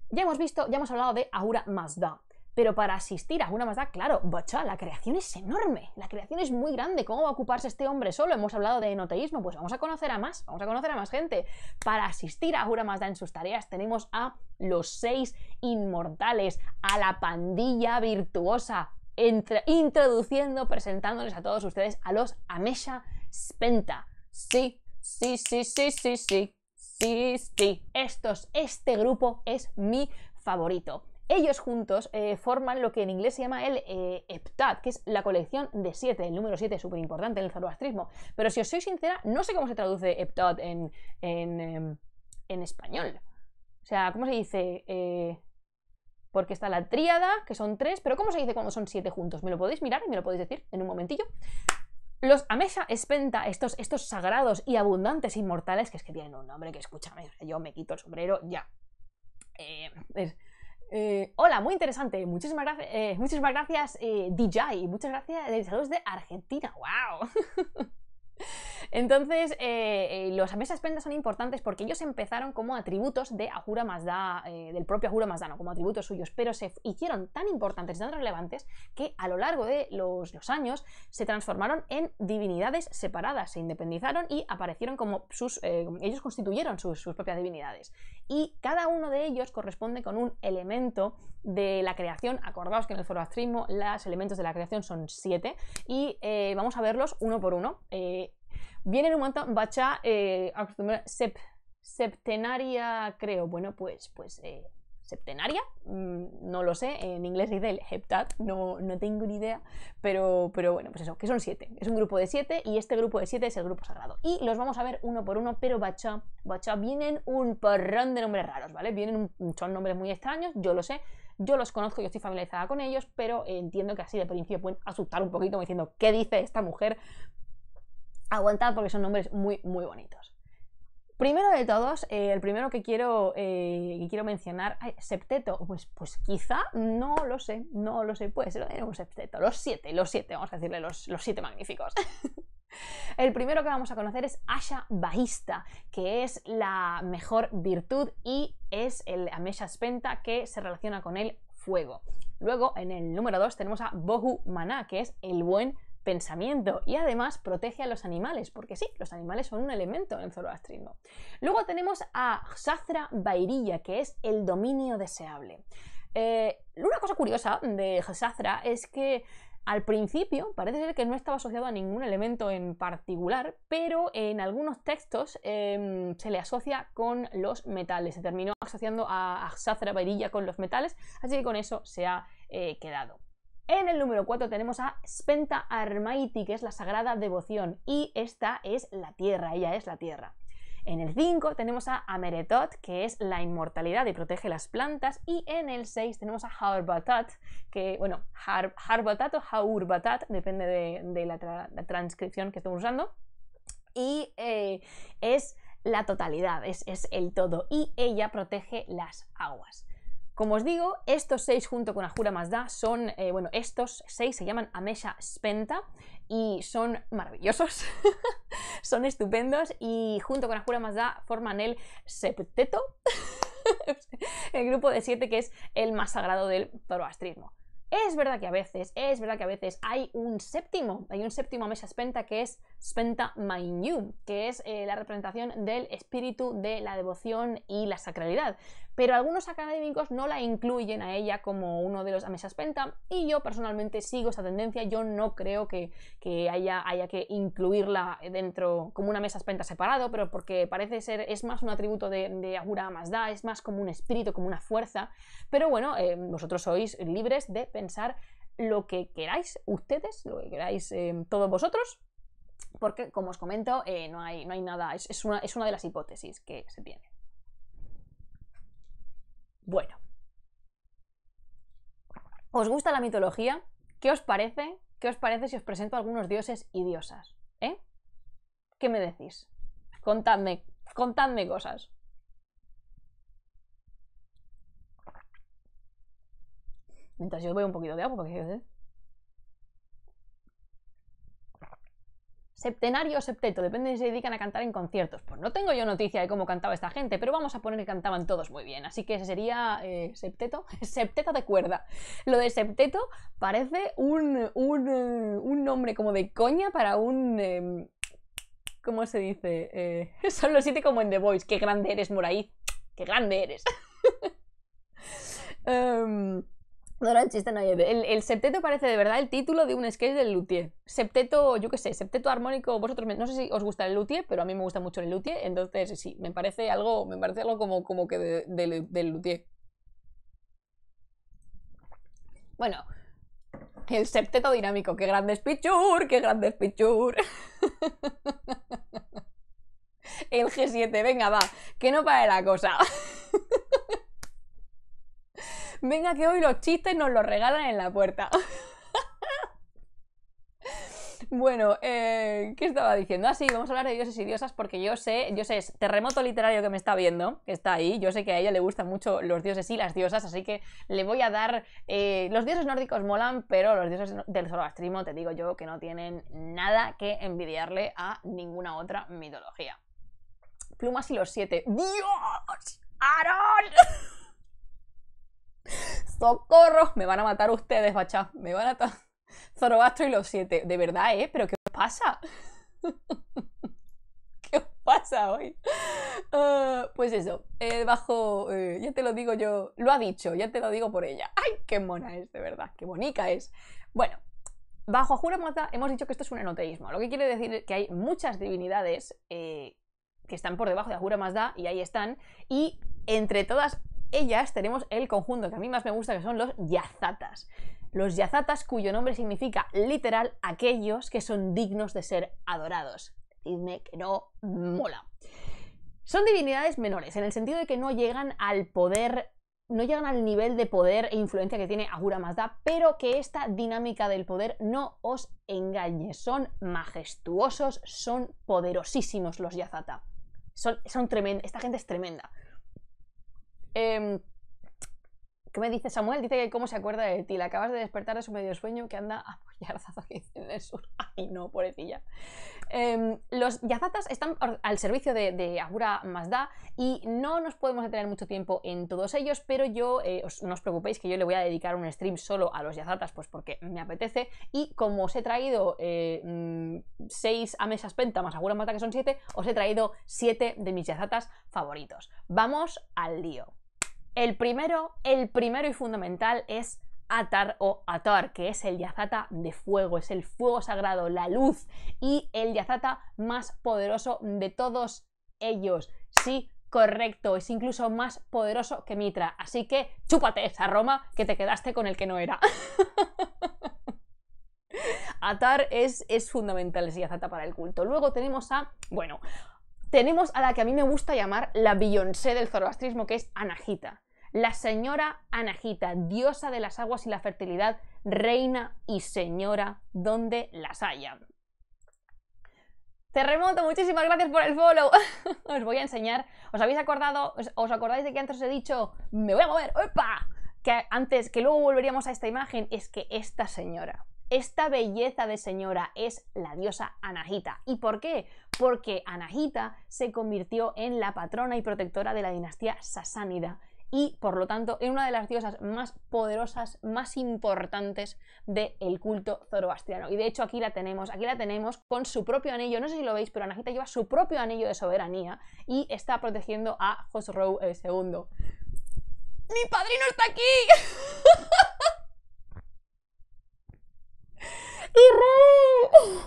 Speaker 1: Ya hemos visto, ya hemos hablado de Aura Mazda, pero para asistir a Aura Mazda, claro, bocha, la creación es enorme, la creación es muy grande, ¿cómo va a ocuparse este hombre solo? Hemos hablado de enoteísmo, pues vamos a conocer a más, vamos a conocer a más gente. Para asistir a Aura Mazda en sus tareas tenemos a los seis inmortales, a la pandilla virtuosa, introduciendo, presentándoles a todos ustedes a los Amesha Spenta. Sí, sí, sí, sí, sí, sí, sí, sí. Estos, este grupo es mi favorito. Ellos juntos eh, forman lo que en inglés se llama el heptad, eh, que es la colección de siete. El número 7 súper importante en el zoroastrismo. Pero si os soy sincera, no sé cómo se traduce heptad em, en, español. O sea, ¿cómo se dice? Eh, porque está la tríada, que son tres, pero ¿cómo se dice cuando son siete juntos? ¿Me lo podéis mirar y me lo podéis decir en un momentillo? Los Amesha Espenta, estos, estos sagrados y abundantes inmortales, que es que tienen un nombre que escúchame, yo me quito el sombrero ya. Eh, eh, hola, muy interesante, muchísimas, gracias, eh, muchísimas gracias DJ, muchas gracias, saludos de Argentina, wow. <laughs> Entonces, eh, eh los mesas prendas son importantes porque ellos empezaron como atributos de eh, del propio Ahura Mazda, no como atributos suyos, pero se hicieron tan importantes, tan relevantes, que a lo largo de los, años se transformaron en divinidades separadas, se independizaron y aparecieron como sus. Eh, ellos constituyeron sus propias divinidades y cada uno de ellos corresponde con un elemento de la creación. Acordaos que en el zoroastrismo los elementos de la creación son siete y eh, vamos a verlos uno por uno. Eh, viene un momento bacha eh, septenaria, creo. Bueno, pues, pues septenaria, mm, no lo sé, en inglés dice el heptat, no, tengo ni idea, pero, pero bueno, pues eso, que son siete, es un grupo de siete y este grupo de siete es el grupo sagrado. Y los vamos a ver uno por uno, pero bacha bacha vienen un porrón de nombres raros, ¿vale? Vienen un, son nombres muy extraños, yo lo sé, yo los conozco, yo estoy familiarizada con ellos, pero entiendo que así de principio pueden asustar un poquito diciendo, ¿qué dice esta mujer? Aguantad porque son nombres muy, muy bonitos. Primero de todos, eh, el primero que quiero, eh, quiero mencionar, septeto, pues, pues quizá, no lo sé, no lo sé, puede ser un septeto, los siete, los siete, vamos a decirle los, siete magníficos. <laughs> El primero que vamos a conocer es Asha Baista, que es la mejor virtud y es el Amesha Spenta que se relaciona con el fuego. Luego, en el número dos tenemos a Bohu Maná, que es el buen pensamiento y además protege a los animales, porque sí, los animales son un elemento en el zoroastrismo. Luego tenemos a Xathra Bairilla, que es el dominio deseable. Eh, una cosa curiosa de Xathra es que al principio parece ser que no estaba asociado a ningún elemento en particular, pero en algunos textos em, se le asocia con los metales. Se terminó asociando a, Xathra Bairilla con los metales, así que con eso se ha eh, quedado. En el número 4 tenemos a Spenta Armaiti, que es la sagrada devoción, y esta es la tierra, ella es la tierra. En el 5 tenemos a Ameretot, que es la inmortalidad y protege las plantas. Y en el 6 tenemos a Haurbatat, que, bueno, o Haurbatat, depende de, la, transcripción que estemos usando. Y eh, es la totalidad, es, es el todo. Y ella protege las aguas. Como os digo, estos seis junto con Ajura Mazda son, eh, bueno, estos seis se llaman Amesha Spenta y son maravillosos, <laughs> son estupendos y junto con Ajura Mazda forman el septeto, <laughs> el grupo de siete que es el más sagrado del zoroastrismo. Es verdad que a veces, es verdad que a veces hay un séptimo, hay un séptimo Amesha Spenta que es Spenta Mainyu, que es eh, la representación del espíritu de la devoción y la sacralidad pero algunos académicos no la incluyen a ella como uno de los amesas penta y yo personalmente sigo esa tendencia, yo no creo que, haya, haya, que incluirla dentro como una mesas penta separado, pero porque parece ser, es más un atributo de, de Ahura Mazda, es más como un espíritu, como una fuerza, pero bueno, eh, vosotros sois libres de pensar lo que queráis, ustedes, lo que queráis eh, todos vosotros, porque como os comento, eh, no, hay, no hay nada, es, una, es una de las hipótesis que se tiene. Bueno. ¿Os gusta la mitología? ¿Qué os parece? ¿Qué os parece si os presento algunos dioses y diosas? ¿Eh? ¿Qué me decís? Contadme, contadme cosas. Mientras yo voy un poquito de agua, porque... ¿eh? septenario o septeto, depende de si se dedican a cantar en conciertos. Pues no tengo yo noticia de cómo cantaba esta gente, pero vamos a poner que cantaban todos muy bien. Así que ese sería eh, septeto. septeto, <laughs> septeta de cuerda. Lo de septeto parece un, eh, nombre como de coña para un... Em, ¿Cómo se dice? Eh, Solo <laughs> son los siete como en The Voice. ¡Qué grande eres, Moraíz! ¡Qué grande eres! <laughs> Em, no no, el, el, septeto parece de verdad el título de un sketch del luthier. Septeto, yo qué sé, septeto armónico, vosotros, no sé si os gusta el luthier, pero a mí me gusta mucho el luthier, entonces sí, me parece algo, me parece como, como que del luthier. Bueno, el septeto dinámico, qué grande es Pichur, qué grande es Pichur. <laughs> el G7, venga, va, que no pare la cosa. <laughs> Venga que hoy los chistes nos los regalan en la puerta. <laughs> Bueno, eh, ¿qué estaba diciendo? Ah, sí, vamos a hablar de dioses y diosas porque yo sé, yo sé, es terremoto literario que me está viendo, que está ahí, yo sé que a ella le gustan mucho los dioses y las diosas, así que le voy a dar... Eh, los dioses nórdicos molan, pero los dioses del zoroastrismo, te digo yo, que no tienen nada que envidiarle a ninguna otra mitología. Plumas y los siete. ¡Dios! ¡Aarón! <laughs> ¡Socorro! Me van a matar ustedes, bachá. Me van a matar. <laughs> Zoroastro y los siete. De verdad, ¿eh? ¿Pero qué os pasa? <laughs> ¿Qué os pasa hoy? Ah, pues eso. Eh, bajo. Eh, ya te lo digo yo. Lo ha dicho, ya te lo digo por ella. ¡Ay, qué mona es, de verdad! ¡Qué bonita es! Bueno. Bajo Jura Mata hemos dicho que esto es un enoteísmo, lo que quiere decir que hay muchas divinidades eh, que están por debajo de Ahura Mazda y ahí están. Y entre todas ellas tenemos el conjunto que a mí más me gusta, que son los yazatas. Los yazatas cuyo nombre significa literal aquellos que son dignos de ser adorados. dime que no mola. Son divinidades menores, en el sentido de que no llegan al poder no llegan al nivel de poder e influencia que tiene Ahura Mazda, pero que esta dinámica del poder no os engañe. Son majestuosos, son poderosísimos los Yazata. Son, son esta gente es tremenda. Em, ¿Qué me dice Samuel? Dice que cómo se acuerda de ti. La acabas de despertar de su medio sueño que anda a apoyar en el sur. Ay, no, pobrecilla. Em, los yazatas están al servicio de, Agura Mazda y no nos podemos detener mucho tiempo en todos ellos, pero yo, eh, no os preocupéis que yo le voy a dedicar un stream solo a los yazatas, pues porque me apetece. Y como os he traído 6 eh, mm, a mesas penta más Agura Mazda que son 7, os he traído 7 de mis yazatas favoritos. Vamos al lío. El primero, el primero y fundamental es Atar o Atar, que es el Yazata de fuego, es el fuego sagrado, la luz y el Yazata más poderoso de todos ellos. Sí, correcto, es incluso más poderoso que Mitra, así que chúpate esa Roma que te quedaste con el que no era. <laughs> Atar es, es fundamental ese Yazata para el culto. Luego tenemos a, bueno, tenemos a la que a mí me gusta llamar la Beyoncé del zoroastrismo, que es Anahita. La señora Anahita, diosa de las aguas y la fertilidad, reina y señora donde las haya. Terremoto, muchísimas gracias por el follow. <laughs> os voy a enseñar. ¿Os habéis acordado? Os, acordáis de que antes os he dicho, me voy a mover? ¡Opa! Que antes, que luego volveríamos a esta imagen, es que esta señora, esta belleza de señora es la diosa Anahita. ¿Y por qué? Porque Anahita se convirtió en la patrona y protectora de la dinastía sasánida y por lo tanto en una de las diosas más poderosas, más importantes del culto zoroastriano. Y de hecho aquí la tenemos, aquí la tenemos con su propio anillo, no sé si lo veis, pero Anahita lleva su propio anillo de soberanía y está protegiendo a el II. ¡Mi padrino está aquí! <laughs> ¡Israel!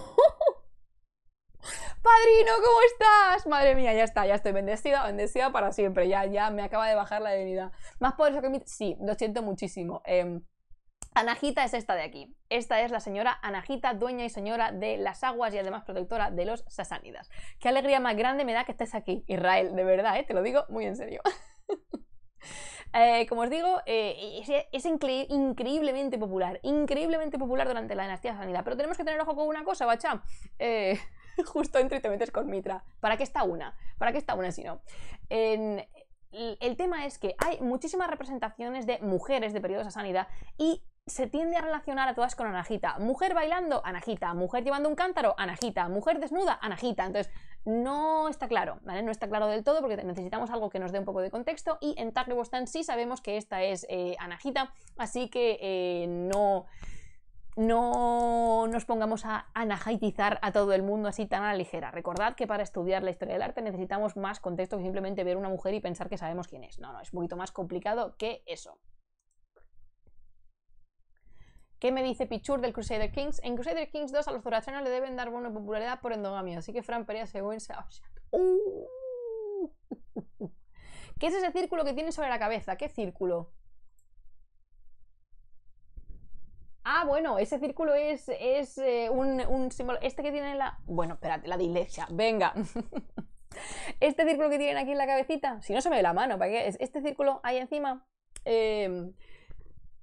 Speaker 1: <laughs> Padrino, ¿cómo estás? Madre mía, ya está, ya estoy bendecida, bendecida para siempre. Ya, ya me acaba de bajar la debilidad. Más poderoso que mi. Sí, lo siento muchísimo. Eh, Anajita es esta de aquí. Esta es la señora Anajita, dueña y señora de las aguas y además protectora de los sasánidas. Qué alegría más grande me da que estés aquí, Israel, de verdad, ¿eh? te lo digo muy en serio. <laughs> <laughs> Eh, como os digo, eh, es, increíblemente popular, increíblemente popular durante la dinastía Sanidad. Pero tenemos que tener ojo con una cosa, bacha. Eh, <laughs> justo entre y te metes con Mitra. ¿Para qué está una? ¿Para qué está una si no? el tema es que hay muchísimas representaciones de mujeres de periodos de sanidad y se tiende a relacionar a todas con Anajita. Mujer bailando, Anajita. Mujer llevando un cántaro, Anajita. Mujer desnuda, Anajita. Entonces, no está claro, ¿vale? No está claro del todo porque necesitamos algo que nos dé un poco de contexto y en Taglebostan sí sabemos que esta es Anajita, eh, Anahita, así que eh, no no nos pongamos a anahitizar a todo el mundo así tan a la ligera. Recordad que para estudiar la historia del arte necesitamos más contexto que simplemente ver una mujer y pensar que sabemos quién es. No, no, es un poquito más complicado que eso. ¿Qué me dice Pichur del Crusader Kings? En Crusader Kings 2 a los zoroastrianos le deben dar buena popularidad por endogamia, así que Fran Perea se ¡Uh! ¿Qué es ese círculo que tiene sobre la cabeza? ¿Qué círculo? Ah, bueno, ese círculo es, eh, un, símbolo. Este que tiene la. Bueno, espérate, la dislexia. Venga. <laughs> este círculo que tienen aquí en la cabecita. Si no se me ve la mano, ¿para qué? Este círculo ahí encima. Eh,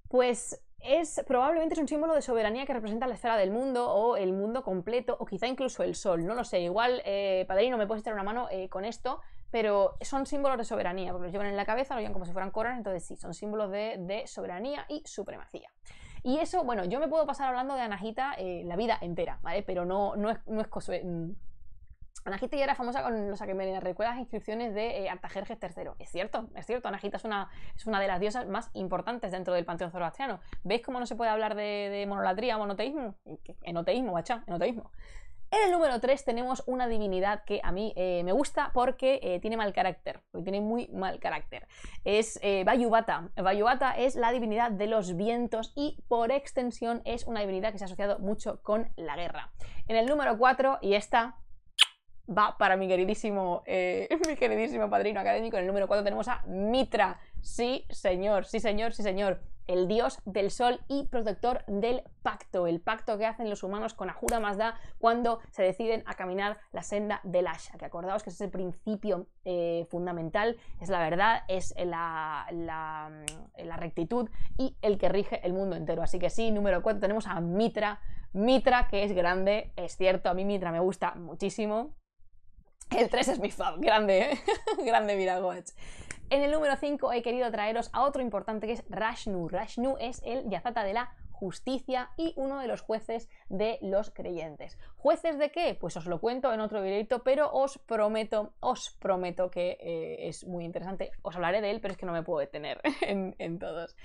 Speaker 1: pues es probablemente es un símbolo de soberanía que representa la esfera del mundo o el mundo completo o quizá incluso el sol, no lo sé. Igual, eh, padrino, me puedes echar una mano eh, con esto, pero son símbolos de soberanía, porque los llevan en la cabeza, lo llevan como si fueran coronas, entonces sí, son símbolos de, soberanía y supremacía. Y eso, bueno, yo me puedo pasar hablando de Anahita eh, la vida entera, ¿vale? Pero no, no es, no es mm, Anahita ya era famosa con los a que inscripciones de eh, Artajerjes III. Es cierto, es cierto, Anahita es una, es una de las diosas más importantes dentro del panteón zoroastriano. ¿Veis cómo no se puede hablar de, monolatría o monoteísmo? Eh, enoteísmo, bachá, enoteísmo. En el número 3 tenemos una divinidad que a mí eh, me gusta porque tiene mal carácter, porque tiene muy mal carácter. Es Bayubata. Bayubata es la divinidad de los vientos y por extensión es una divinidad que se ha asociado mucho con la guerra. En el número 4, y esta va para mi queridísimo, eh, <laughs> mi queridísimo padrino académico. En el número 4 tenemos a Mitra. Sí, señor, sí, señor, sí, señor. El dios del sol y protector del pacto. El pacto que hacen los humanos con Ajuda Mazda cuando se deciden a caminar la senda del Asha. Que acordaos que es el principio eh, fundamental, es la verdad, es la, mm, la rectitud y el que rige el mundo entero. Así que sí, número 4 tenemos a Mitra. Mitra, que es grande, es cierto, a mí Mitra me gusta muchísimo, el 3 es mi fav, grande, ¿eh? <laughs> grande Miragoach. En el número 5 he querido traeros a otro importante que es Rashnu. Rashnu es el yazata de la justicia y uno de los jueces de los creyentes. ¿Jueces de qué? Pues os lo cuento en otro videito, pero os prometo, os prometo que eh, es muy interesante. Os hablaré de él, pero es que no me puedo detener <laughs> en, todos.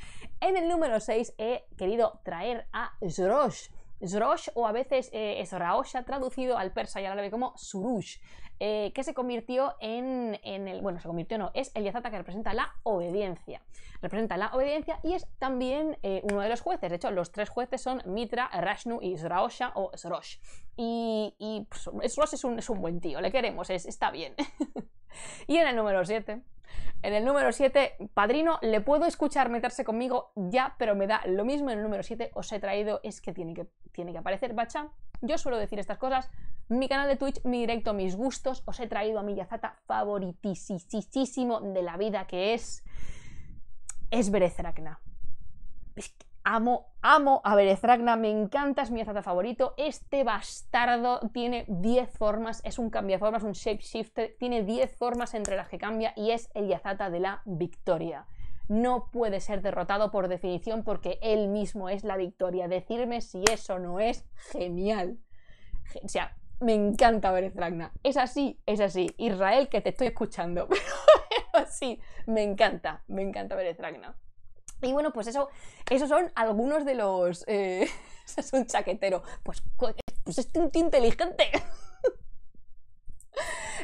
Speaker 1: En el número 6 he querido traer a Zrosh. Zrosh o a veces eh, ha traducido al persa y al árabe como Surush. Eh, que se convirtió en, el, bueno, se convirtió no, es el yazata que representa la obediencia. Representa la obediencia y es también eh, uno de los jueces. De hecho, los tres jueces son Mitra, Rashnu y Sraosha o Srosh. Y, y Srosh pues, es un, buen tío, le queremos, está bien. <laughs> y en el número 7, en el número 7, padrino, le puedo escuchar meterse conmigo ya, pero me da lo mismo. En el número 7 os he traído, es que tiene que, tiene que aparecer Bacha. Yo suelo decir estas cosas mi canal de Twitch, mi directo, mis gustos. Os he traído a mi yazata favoritísimo de la vida que es. Es Berezragna amo, amo a Berezragna, me encanta, es mi yazata favorito. Este bastardo tiene 10 formas, es un cambiaformas, un shapeshifter, tiene 10 formas entre las que cambia y es el Yazata de la victoria. No puede ser derrotado por definición porque él mismo es la victoria. Decirme si eso no es genial. O sea, me encanta ver Es así, es así. Israel, que te estoy escuchando. <laughs> Pero, sí, me encanta, me encanta ver Y bueno, pues eso, esos son algunos de los. Eh, <laughs> es un chaquetero. Pues, pues es tío inteligente. <laughs>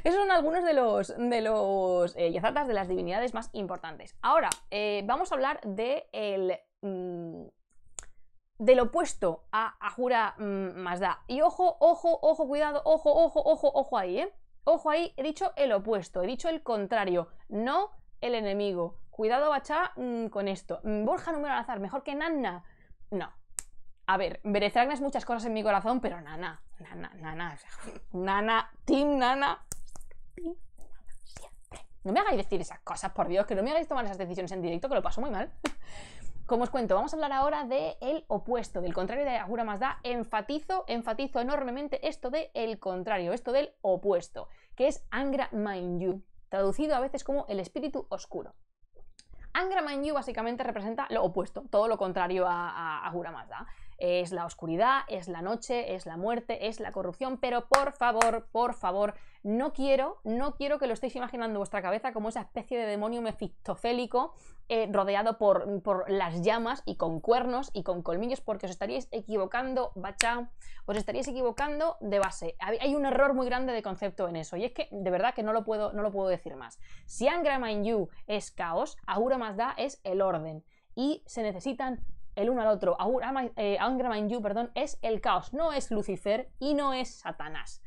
Speaker 1: Esos son algunos de los, de los eh, yazatas de las divinidades más importantes. Ahora, eh, vamos a hablar de el. Mm, del opuesto a Jura Mazda. Mm, y ojo, ojo, ojo, cuidado, ojo, ojo, ojo, ojo ahí, ¿eh? Ojo ahí, he dicho el opuesto, he dicho el contrario, no el enemigo. Cuidado, Bachá, mm, con esto. Mm, Borja número al azar, mejor que Nana. No. A ver, Berezragna es muchas cosas en mi corazón, pero Nana, Nana, Nana, Nana, <laughs> Team Nana. Team Nana, siempre. No me hagáis decir esas cosas, por Dios, que no me hagáis tomar esas decisiones en directo, que lo paso muy mal. <laughs> Como os cuento, vamos a hablar ahora del opuesto, del contrario de Agura Enfatizo, enfatizo enormemente esto de contrario, esto del opuesto, que es Angra Mainyu, traducido a veces como el espíritu oscuro. Angra Mainyu básicamente representa lo opuesto, todo lo contrario a, a, Es la oscuridad, es la noche, es la muerte, es la corrupción, pero por favor, por favor, no quiero, no quiero que lo estéis imaginando vuestra cabeza como esa especie de demonio mefistofélico eh, rodeado por, las llamas y con cuernos y con colmillos, porque os estaríais equivocando, bacha, os estaríais equivocando de base. Hay un error muy grande de concepto en eso, y es que de verdad que no lo puedo, no lo puedo decir más. Si Angra You es caos, más Mazda es el orden. Y se necesitan el uno al otro. Aura, eh, Angra perdón, es el caos, no es Lucifer y no es Satanás.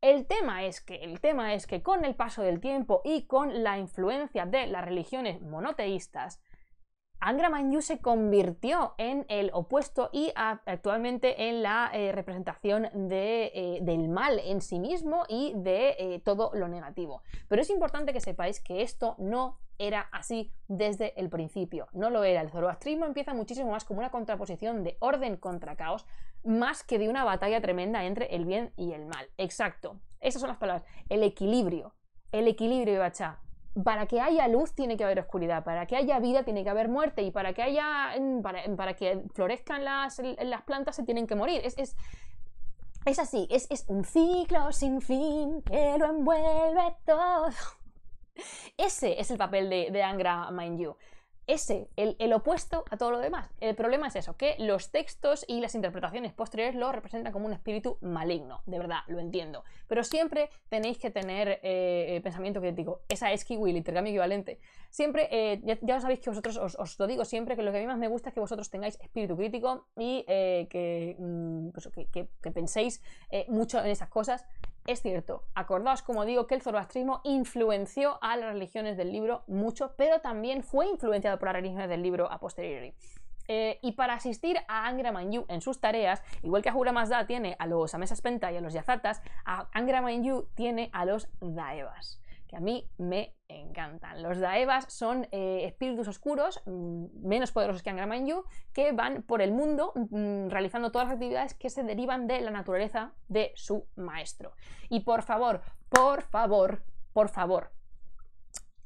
Speaker 1: El tema, es que, el tema es que con el paso del tiempo y con la influencia de las religiones monoteístas, Angra Manyu se convirtió en el opuesto y actualmente en la eh, representación eh, del mal en sí mismo y de eh, todo lo negativo. Pero es importante que sepáis que esto no era así desde el principio, no lo era. El zoroastrismo empieza muchísimo más como una contraposición de orden contra caos más que de una batalla tremenda entre el bien y el mal. Exacto. Esas son las palabras. El equilibrio. El equilibrio, Bachá. Para que haya luz tiene que haber oscuridad, para que haya vida tiene que haber muerte y para que haya para, que florezcan las, plantas se tienen que morir. Es, es, así, es, un ciclo sin fin que lo envuelve todo. <laughs> Ese es el papel de, de Angra Mind You ese, el, opuesto a todo lo demás. El problema es eso, que los textos y las interpretaciones posteriores lo representan como un espíritu maligno, de verdad, lo entiendo. Pero siempre tenéis que tener eh, eh, pensamiento crítico, esa es Kiwi, el intercambio equivalente. Siempre, eh, ya, sabéis que vosotros, os, lo digo siempre, que lo que a mí más me gusta es que vosotros tengáis espíritu crítico y mm, pues, que, penséis mucho en esas cosas es cierto, acordaos como digo que el zoroastrismo influenció a las religiones del libro mucho, pero también fue influenciado por las religiones del libro a posteriori. Eh, y para asistir a Angra Manyu en sus tareas, igual que Ahura Mazda tiene a los Amesas Penta y a los Yazatas, a Angra Manyu tiene a los Daevas que a mí me encantan. Los Daevas son eh, espíritus oscuros, mm, menos poderosos que yu que van por el mundo mm, realizando todas las actividades que se derivan de la naturaleza de su maestro. Y por favor, por favor, por favor,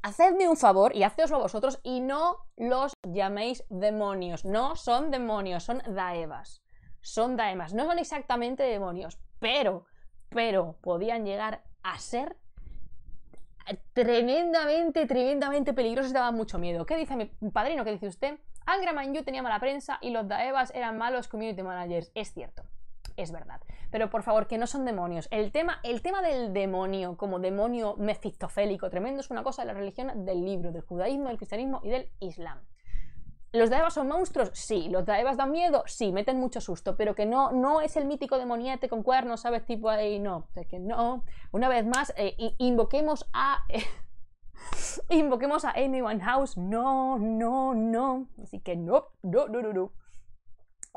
Speaker 1: hacedme un favor y a vosotros y no los llaméis demonios. No son demonios, son daevas. Son daevas No son exactamente demonios, pero, pero podían llegar a ser tremendamente, tremendamente peligrosos y daban mucho miedo. ¿Qué dice mi padrino? ¿Qué dice usted? Angra yo tenía mala prensa y los Daevas eran malos community managers. Es cierto. Es verdad. Pero por favor, que no son demonios. El tema, el tema del demonio como demonio mefistofélico tremendo es una cosa de la religión del libro, del judaísmo, del cristianismo y del islam. ¿Los daevas son monstruos? Sí. ¿Los daevas dan miedo? Sí, meten mucho susto, pero que no, no es el mítico demoniete con cuernos, ¿sabes? Tipo ahí, no. que no. Una vez más, eh, invoquemos a... <laughs> invoquemos a Amy Winehouse. No, no, no. Así que no, no, no, no, no.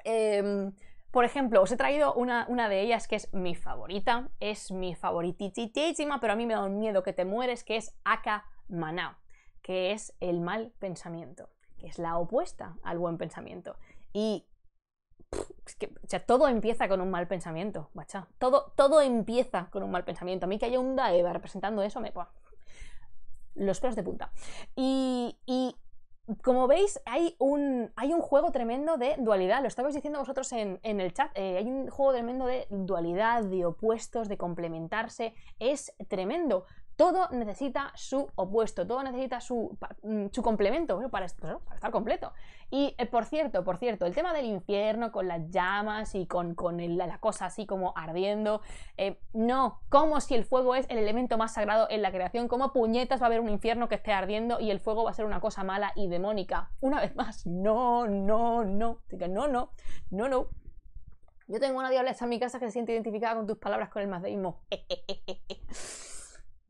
Speaker 1: Em, por ejemplo, os he traído una, de ellas que es mi favorita, es mi favoritísima, pero a mí me da un miedo que te mueres, que es Aka que es el mal pensamiento es la opuesta al buen pensamiento. Y que, todo empieza con un mal pensamiento, guacha. Todo, todo empieza con un mal pensamiento. A mí que haya un Daeva representando eso me... los pelos de punta. Y, como veis, hay un, hay un juego tremendo de dualidad. Lo estabais diciendo vosotros en, el chat. Eh, hay un juego tremendo de dualidad, de opuestos, de complementarse. Es tremendo todo necesita su opuesto, todo necesita su, mm, complemento pues para, estar completo. Y eh, por cierto, por cierto, el tema del infierno con las llamas y con, la cosa así como ardiendo, eh, no, como si el fuego es el elemento más sagrado en la creación, como puñetas va a haber un infierno que esté ardiendo y el fuego va a ser una cosa mala y demónica. Una vez más, no, no, no, no, no, no, no. Yo tengo una diablesa en mi casa que se siente identificada con tus palabras con el madeísmo.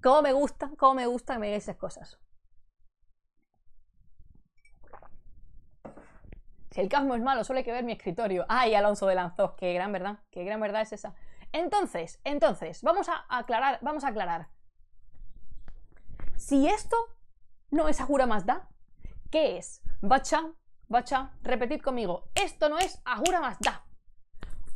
Speaker 1: Cómo me gusta, cómo me gusta que me digáis esas cosas. Si el casmo es malo, suele que ver mi escritorio. Ay, Alonso de Lanzos, qué gran verdad, qué gran verdad es esa. Entonces, entonces, vamos a aclarar, vamos a aclarar. Si esto no es más Mazda, ¿qué es? Bacha, bacha, repetid conmigo, esto no es más Mazda.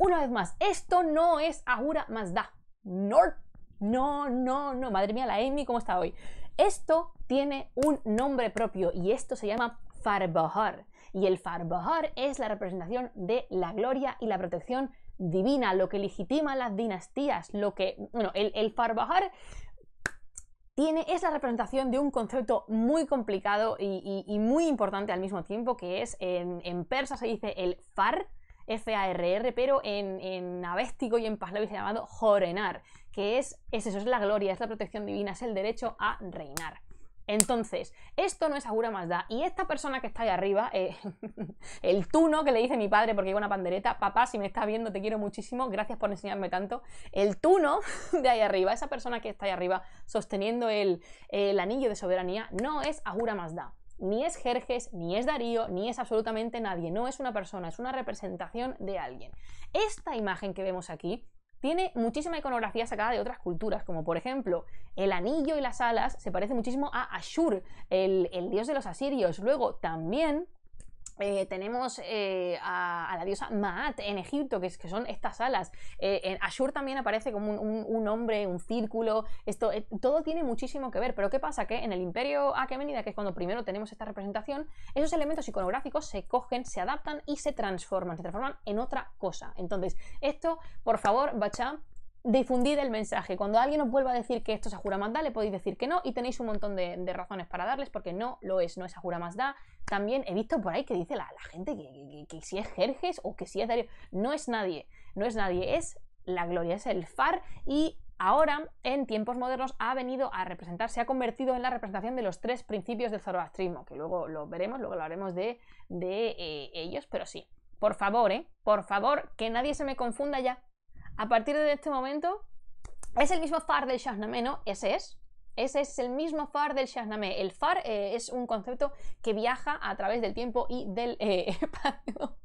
Speaker 1: Una vez más, esto no es más Mazda. North no, no, no, madre mía, la Amy, ¿cómo está hoy? Esto tiene un nombre propio y esto se llama Farbahar. Y el Farbahar es la representación de la gloria y la protección divina, lo que legitima las dinastías, lo que. Bueno, el, Farbahar tiene, es la representación de un concepto muy complicado y, muy importante al mismo tiempo, que es en, en persa se dice el far, F-A-R-R, pero en, en y en paslavi se llamado jorenar, que es, eso, es la gloria, es la protección divina, es el derecho a reinar. Entonces, esto no es Agura Mazda. Y esta persona que está ahí arriba, eh, <laughs> el tuno que le dice mi padre porque lleva una pandereta, papá, si me estás viendo, te quiero muchísimo, gracias por enseñarme tanto. El tuno <laughs> de ahí arriba, esa persona que está ahí arriba sosteniendo el, el anillo de soberanía, no es Agura Mazda ni es Jerjes, ni es Darío, ni es absolutamente nadie, no es una persona, es una representación de alguien. Esta imagen que vemos aquí tiene muchísima iconografía sacada de otras culturas, como por ejemplo el anillo y las alas se parece muchísimo a Ashur, el, el dios de los asirios. Luego también eh, tenemos eh, a, la diosa Maat en Egipto, que, es, que son estas alas. Eh, en Ashur también aparece como un, un, hombre, un círculo. Esto, todo tiene muchísimo que ver. Pero ¿qué pasa? Que en el Imperio Aquemenida, que es cuando primero tenemos esta representación, esos elementos iconográficos se cogen, se adaptan y se transforman. Se transforman en otra cosa. Entonces, esto, por favor, Bachá, difundid el mensaje. Cuando alguien os vuelva a decir que esto es Ajura Mazda, le podéis decir que no y tenéis un montón de, razones para darles porque no lo es, no es Ajura Mazda. También he visto por ahí que dice la, gente que, si es Jerjes o que si es Darío. No es nadie, no es nadie, es la gloria, es el far y ahora en tiempos modernos ha venido a representar, se ha convertido en la representación de los tres principios del zoroastrismo, que luego lo veremos, luego hablaremos de, de eh, ellos, pero sí. Por favor, ¿eh? Por favor, que nadie se me confunda ya a partir de este momento, es el mismo far del Shahnameh, ¿no? Ese es. Ese es el mismo far del Shahnameh. El far eh, es un concepto que viaja a través del tiempo y del eh, <laughs> espacio.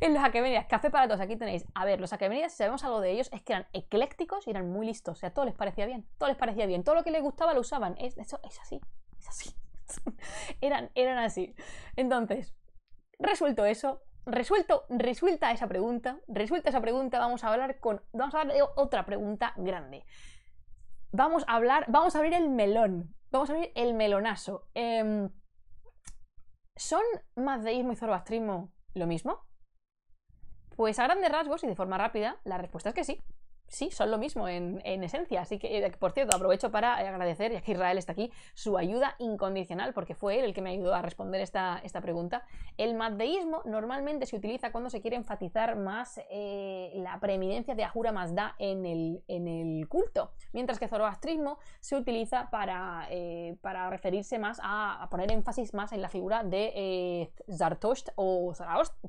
Speaker 1: en los Aquemenidas, café para todos, aquí tenéis. A ver, los Aquemenidas, si sabemos algo de ellos, es que eran eclécticos y eran muy listos. O sea, todo les parecía bien, todo les parecía bien. Todo lo que les gustaba lo usaban. Es, eso es así, es así. <laughs> eran, eran así. Entonces, resuelto eso, resuelto, resuelta esa pregunta, resuelta esa pregunta, vamos a hablar con, vamos a hablar de otra pregunta grande. Vamos a hablar, vamos a abrir el melón, vamos a abrir el melonazo. Em, ¿Son mazdeísmo y zoroastrismo lo mismo? Pues a grandes rasgos y de forma rápida, la respuesta es que sí sí, son lo mismo en, esencia. Así que, eh, por cierto, aprovecho para agradecer, ya que Israel está aquí, su ayuda incondicional, porque fue él el que me ayudó a responder esta, esta pregunta. El mazdeísmo normalmente se utiliza cuando se quiere enfatizar más eh, la preeminencia de Ahura Mazda en el, en el culto, mientras que zoroastrismo se utiliza para, eh, referirse más a, poner énfasis más en la figura de eh, o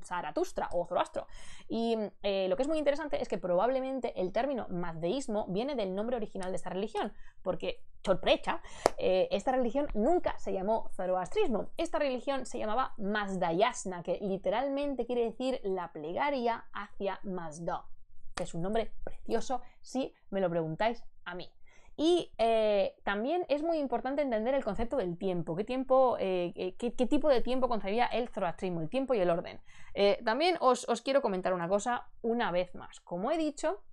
Speaker 1: Zaratustra o Zoroastro. Y lo que es muy interesante es que probablemente el término mazdeísmo viene del nombre original de esta religión, porque, chorprecha, eh, esta religión nunca se llamó zoroastrismo. Esta religión se llamaba Mazdayasna, que literalmente quiere decir la plegaria hacia Mazda, que es un nombre precioso si me lo preguntáis a mí. Y eh, también es muy importante entender el concepto del tiempo. ¿Qué, tiempo, eh, qué, tipo de tiempo concebía el zoroastrismo? El tiempo y el orden. también os, quiero comentar una cosa una vez más. Como he dicho,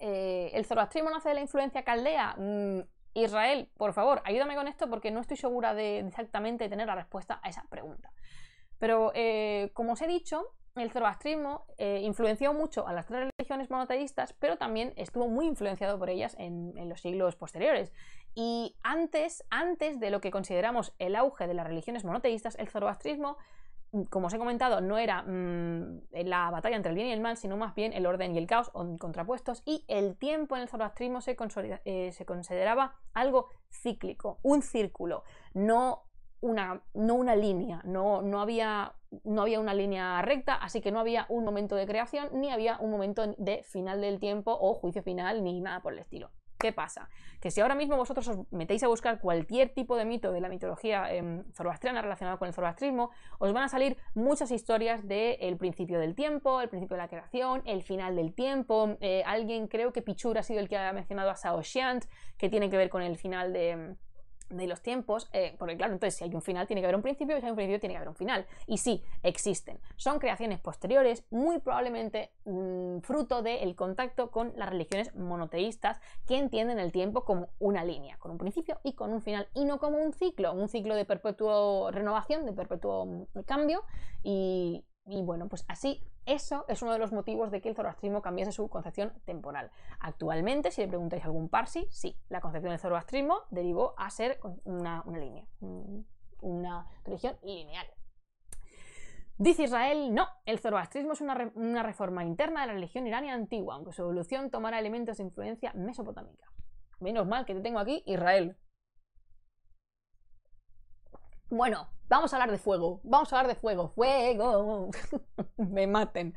Speaker 1: eh, el zoroastrismo nace de la influencia caldea. Mm, Israel, por favor, ayúdame con esto porque no estoy segura de exactamente tener la respuesta a esa pregunta. Pero eh, como os he dicho, el zoroastrismo eh, influenció mucho a las tres religiones monoteístas, pero también estuvo muy influenciado por ellas en, en, los siglos posteriores. Y antes, antes de lo que consideramos el auge de las religiones monoteístas, el zoroastrismo como os he comentado, no era mm, la batalla entre el bien y el mal, sino más bien el orden y el caos contrapuestos, y el tiempo en el zoroastrismo se, eh, consideraba algo cíclico, un círculo, no una, línea, no había una línea recta, así que no había un momento de creación, ni había un momento de final del tiempo o juicio final, ni nada por el estilo. ¿Qué pasa? Que si ahora mismo vosotros os metéis a buscar cualquier tipo de mito de la mitología eh, zoroastriana relacionado con el zoroastrismo, os van a salir muchas historias del principio del tiempo, el principio de la creación, el final del tiempo. Em, eh, alguien, creo que Pichur ha sido el que ha mencionado a Sao Xiant, que tiene que ver con el final de em, de los tiempos, eh, porque claro, entonces si hay un final tiene que haber un principio, y si hay un principio tiene que haber un final. Y sí, existen. Son creaciones posteriores, muy probablemente mm, fruto del contacto con las religiones monoteístas que entienden el tiempo como una línea, con un principio y con un final, y no como un ciclo, un ciclo de perpetuo renovación, de perpetuo mm, cambio y, y bueno, pues así, eso es uno de los motivos de que el zoroastrismo cambiase su concepción temporal. Actualmente, si le preguntáis a algún parsi, sí, la concepción del zoroastrismo derivó a ser una, línea, mm, una religión lineal. Dice Israel, no, el zoroastrismo es una, reforma interna de la religión iraní antigua, aunque su evolución tomará elementos de influencia mesopotámica. Menos mal que te tengo aquí, Israel, bueno, vamos a hablar de fuego, vamos a hablar de fuego, fuego, <laughs> me maten.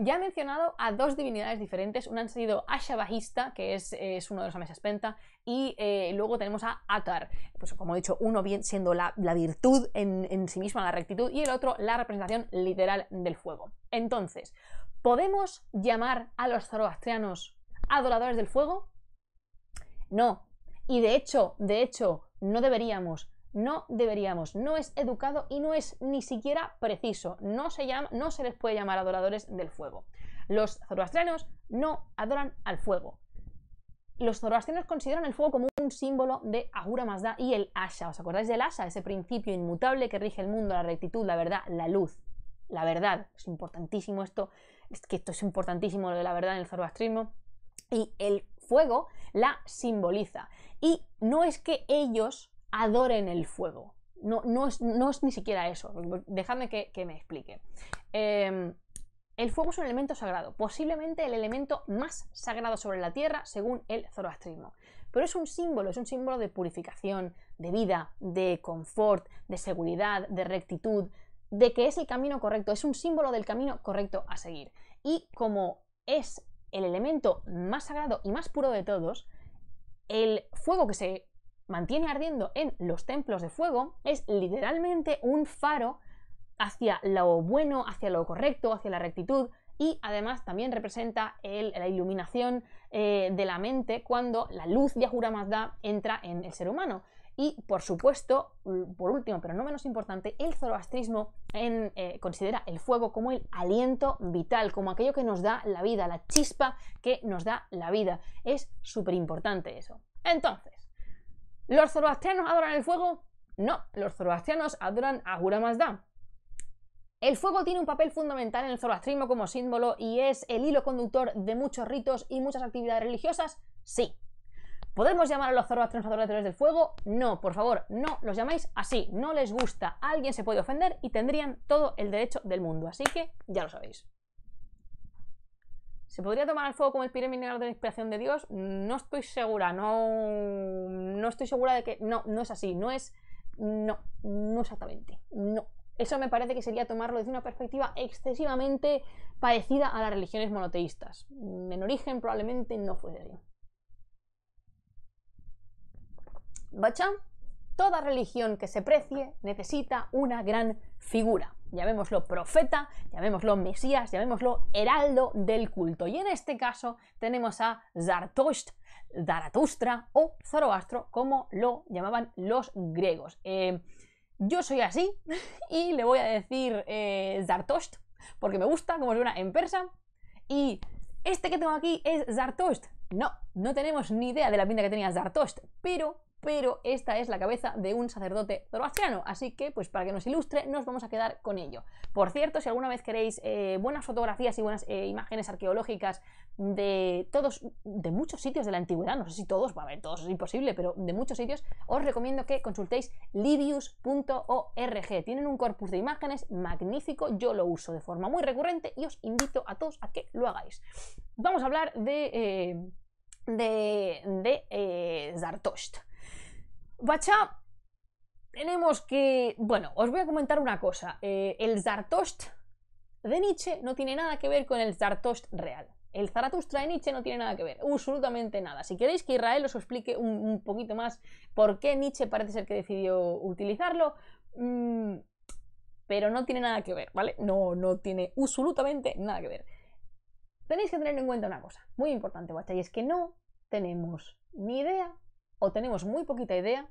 Speaker 1: Ya he mencionado a dos divinidades diferentes, una han sido Asha Bajista, que es, uno de los ames Penta, y eh, luego tenemos a Atar, pues como he dicho, uno bien siendo la, virtud en, en sí misma, la rectitud, y el otro la representación literal del fuego. Entonces, ¿podemos llamar a los zoroastrianos adoradores del fuego? No. Y de hecho, de hecho, no deberíamos, no deberíamos, no es educado y no es ni siquiera preciso. No se, llama, no se les puede llamar adoradores del fuego. Los zoroastrianos no adoran al fuego. Los zoroastrianos consideran el fuego como un símbolo de Ahura Mazda y el Asha. ¿Os acordáis del Asha? Ese principio inmutable que rige el mundo, la rectitud, la verdad, la luz. La verdad. Es importantísimo esto. Es que esto es importantísimo lo de la verdad en el zoroastrismo. Y el fuego la simboliza. Y no es que ellos adoren el fuego. No, no, es, no es, ni siquiera eso. Dejadme que, me explique. Em, el fuego es un elemento sagrado, posiblemente el elemento más sagrado sobre la tierra según el zoroastrismo. Pero es un símbolo, es un símbolo de purificación, de vida, de confort, de seguridad, de rectitud, de que es el camino correcto, es un símbolo del camino correcto a seguir. Y como es el elemento más sagrado y más puro de todos, el fuego que se mantiene ardiendo en los templos de fuego es literalmente un faro hacia lo bueno, hacia lo correcto, hacia la rectitud y además también representa la iluminación eh, de la mente cuando la luz de Ahura Mazda entra en el ser humano. Y por supuesto, por último, pero no menos importante, el zoroastrismo eh, considera el fuego como el aliento vital, como aquello que nos da la vida, la chispa que nos da la vida. Es súper importante eso. Entonces, ¿Los zoroastrianos adoran el fuego? No, los zoroastrianos adoran a Ahura Mazda. El fuego tiene un papel fundamental en el zoroastrismo como símbolo y es el hilo conductor de muchos ritos y muchas actividades religiosas, sí. ¿Podemos llamar a los zoroastrianos adoradores del fuego? No, por favor, no los llamáis así, no les gusta, alguien se puede ofender y tendrían todo el derecho del mundo, así que ya lo sabéis. ¿Se podría tomar el fuego como el pilar mineral de la inspiración de Dios? No estoy segura, no, no estoy segura de que. No, no es así, no es. No, no exactamente, no. Eso me parece que sería tomarlo desde una perspectiva excesivamente parecida a las religiones monoteístas. En origen probablemente no fue de ahí. Bacha, toda religión que se precie necesita una gran figura, llamémoslo profeta, llamémoslo mesías, llamémoslo heraldo del culto. Y en este caso tenemos a Zartosht, Zaratustra o Zoroastro, como lo llamaban los griegos. Eh, yo soy así <laughs> y le voy a decir eh, Zartosht, porque me gusta como suena en persa. Y este que tengo aquí es Zartosht. No, no tenemos ni idea de la pinta que tenía Zartosht, pero pero esta es la cabeza de un sacerdote zoroastriano, así que pues para que nos ilustre nos vamos a quedar con ello. Por cierto, si alguna vez queréis eh, buenas fotografías y buenas eh, imágenes arqueológicas de todos, de muchos sitios de la antigüedad, no sé si todos, va a ver, todos es imposible, pero de muchos sitios, os recomiendo que consultéis livius.org. Tienen un corpus de imágenes magnífico, yo lo uso de forma muy recurrente y os invito a todos a que lo hagáis. Vamos a hablar de... Eh, de, de Zartost. Bacha, tenemos que... Bueno, os voy a comentar una cosa. Eh, el Zartost de Nietzsche no tiene nada que ver con el Zartost real. El Zaratustra de Nietzsche no tiene nada que ver, absolutamente nada. Si queréis que Israel os explique un, poquito más por qué Nietzsche parece ser que decidió utilizarlo, mm, pero no tiene nada que ver, ¿vale? No, no tiene absolutamente nada que ver. Tenéis que tener en cuenta una cosa muy importante, bacha, y es que no tenemos ni idea o tenemos muy poquita idea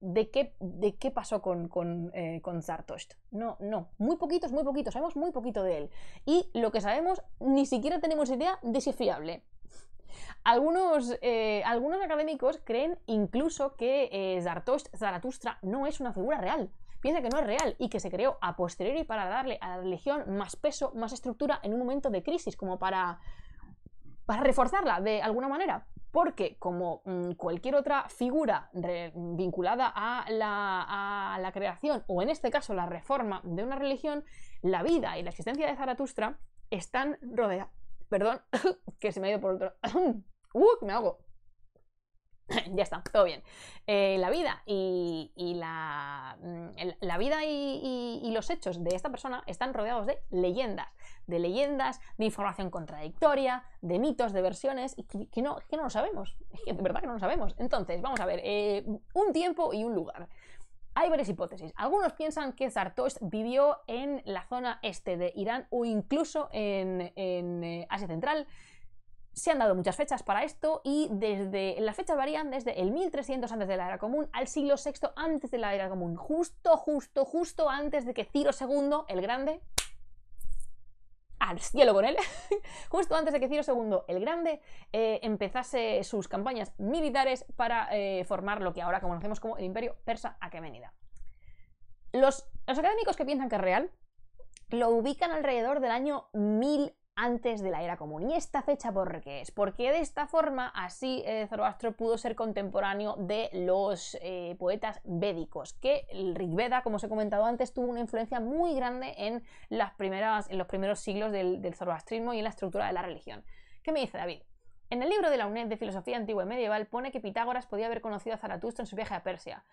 Speaker 1: de qué, de qué pasó con, con, eh, No, no, muy poquitos, muy poquitos, sabemos muy poquito de él. Y lo que sabemos, ni siquiera tenemos idea de si es fiable. Algunos, eh, algunos académicos creen incluso que eh, Zaratustra no es una figura real. Piensa que no es real y que se creó a posteriori para darle a la religión más peso, más estructura en un momento de crisis, como para, para reforzarla de alguna manera porque como mm, cualquier otra figura vinculada a la, creación, o en este caso la reforma de una religión, la vida y la existencia de Zaratustra están rodeadas. Perdón, <laughs> que se me ha ido por otro. <coughs> ¡Uh! Me hago. <laughs> ya está, todo bien. Eh, la vida y, mm, la, vida y, los hechos de esta persona están rodeados de leyendas, de leyendas, de información contradictoria, de mitos, de versiones, y que, no, que no lo sabemos, <laughs> de verdad que no lo sabemos. Entonces, vamos a ver, eh, un tiempo y un lugar. Hay varias hipótesis. Algunos piensan que sartos vivió en la zona este de Irán o incluso en eh, Asia Central. Se han dado muchas fechas para esto y desde las fechas varían desde el 1300 antes de la era común al siglo VI antes de la era común, justo, justo, justo antes de que Ciro II el Grande al cielo con él, <laughs> justo antes de que Ciro II el Grande eh, empezase sus campañas militares para eh, formar lo que ahora conocemos como el Imperio Persa Aqueménida. Los, los académicos que piensan que es real lo ubican alrededor del año 1000 antes de la era común. ¿Y esta fecha por qué es? Porque de esta forma así eh, Zoroastro pudo ser contemporáneo de los eh, poetas védicos, que el Rigveda, como os he comentado antes, tuvo una influencia muy grande en, las primeras, en los primeros siglos del, del zoroastrismo y en la estructura de la religión. ¿Qué me dice David? En el libro de la UNED de Filosofía Antigua y Medieval pone que Pitágoras podía haber conocido a Zaratustra en su viaje a Persia.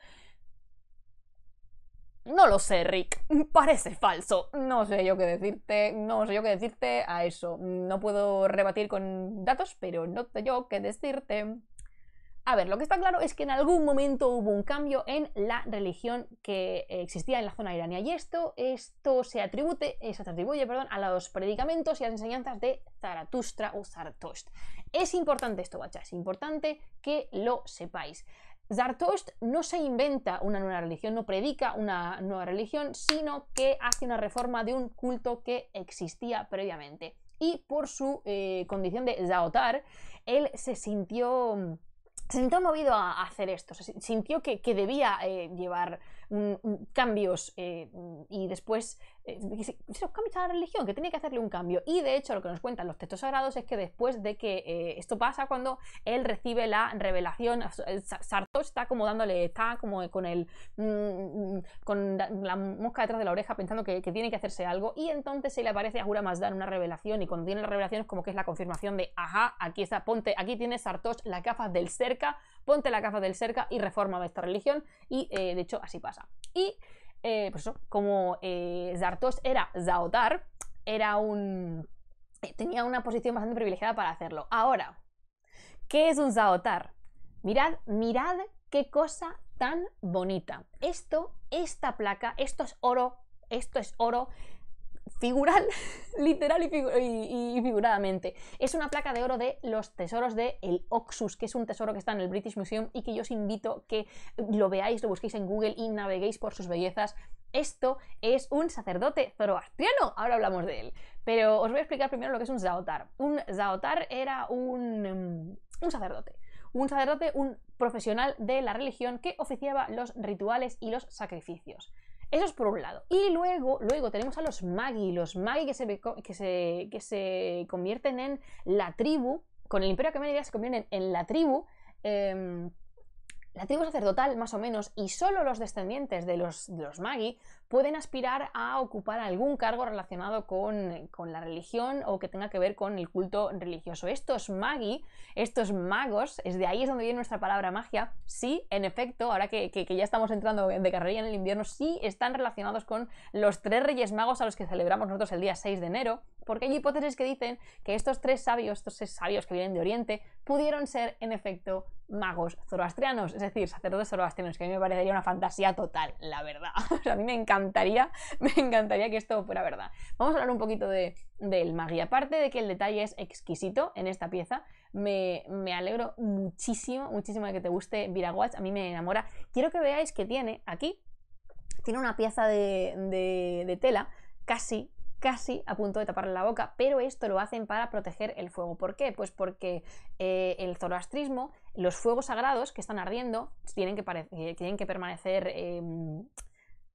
Speaker 1: No lo sé, Rick. <laughs> Parece falso. No sé yo qué decirte. No sé yo qué decirte a eso. No puedo rebatir con datos, pero no sé yo qué decirte. A ver, lo que está claro es que en algún momento hubo un cambio en la religión que existía en la zona iraní. Y esto, esto se, eh, se atribuye perdón, a los predicamentos y a las enseñanzas de Zaratustra o Zartocht. Es importante esto, bacha. Es importante que lo sepáis. Zartost no se inventa una nueva religión, no predica una nueva religión, sino que hace una reforma de un culto que existía previamente. Y por su eh, condición de Zaotar, él se sintió se sintió movido a hacer esto, se sintió que, debía eh, llevar cambios eh, y después se, se, cambia la religión, que tiene que hacerle un cambio. Y de hecho lo que nos cuentan los textos sagrados es que después de que eh, esto pasa, cuando él recibe la revelación, eh, Sartos está como dándole, está como con el mm, mm, con la mosca detrás de la oreja pensando que, tiene que hacerse algo y entonces se le aparece a Jura Mazdan una revelación y cuando tiene la revelación es como que es la confirmación de, ajá, aquí está, ponte, aquí tiene Sartos la capa del cerca, ponte la capa del cerca y reforma esta religión y eh, de hecho así pasa. Y eh, pues eso, como eh, Zartos era Zaotar, era un. Eh, tenía una posición bastante privilegiada para hacerlo. Ahora, ¿qué es un Zaotar? Mirad, mirad qué cosa tan bonita. Esto, esta placa, esto es oro, esto es oro figural, <laughs> literal y, figuradamente. Es una placa de oro de los tesoros de el Oxus, que es un tesoro que está en el British Museum y que yo os invito que lo veáis, lo busquéis en Google y naveguéis por sus bellezas. Esto es un sacerdote zoroastriano, ahora hablamos de él. Pero os voy a explicar primero lo que es un zaotar. Un zaotar era un em, sacerdote un sacerdote, un profesional de la religión que oficiaba los rituales y los sacrificios. Eso es por un lado. Y luego, luego tenemos a los Magi, los Magi que se, se, convierten en la tribu, con el Imperio que se convierten en, la tribu, em, la tribu sacerdotal más o menos, y solo los descendientes de los, de los Magi pueden aspirar a ocupar algún cargo relacionado con, la religión o que tenga que ver con el culto religioso. Estos magi, estos magos, es de ahí es donde viene nuestra palabra magia, sí, en efecto, ahora que, ya estamos entrando de carrería en el invierno, sí están relacionados con los tres reyes magos a los que celebramos nosotros el día 6 de enero, porque hay hipótesis que dicen que estos tres sabios, estos tres sabios que vienen de Oriente, pudieron ser en efecto magos zoroastrianos, es decir, sacerdotes zoroastrianos, que a mí me parecería una fantasía total, la verdad. <laughs> a mí me encanta encantaría, <laughs> me encantaría que esto fuera verdad. Vamos a hablar un poquito de, del magia. Aparte de que el detalle es exquisito en esta pieza, me, alegro muchísimo, muchísimo de que te guste Viraguat. a mí me enamora. Quiero que veáis que tiene aquí, tiene una pieza de, tela casi casi a punto de taparle la boca, pero esto lo hacen para proteger el fuego. ¿Por qué? Pues porque eh, el zoroastrismo, los fuegos sagrados que están ardiendo, tienen que, eh, tienen que permanecer em,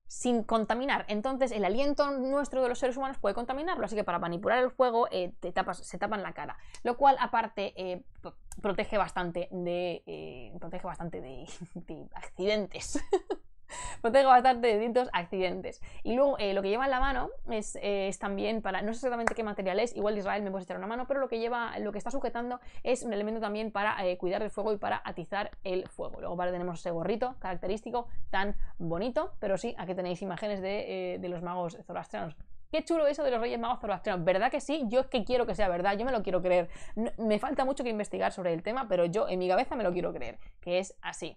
Speaker 1: sin contaminar. Entonces, el aliento nuestro de los seres humanos puede contaminarlo, así que para manipular el fuego eh, se tapan la cara, lo cual aparte eh, protege bastante de, eh, protege bastante de <laughs> accidentes. <laughs> <laughs> pues tengo bastante distintos accidentes. Y luego eh, lo que lleva en la mano eh, es, también para, no sé exactamente qué material es, igual de Israel me puedes echar una mano, pero lo que lleva, lo que está sujetando es un elemento también para eh, cuidar el fuego y para atizar el fuego. Luego para tenemos ese gorrito característico tan bonito, pero sí, aquí tenéis imágenes de, los magos zoroastrianos. Qué chulo eso de los Reyes Magos Zoroastrianos. ¿Verdad que sí? Yo es que quiero que sea verdad, yo me lo quiero creer. me falta mucho que investigar sobre el tema, pero yo en mi cabeza me lo quiero creer, que es así.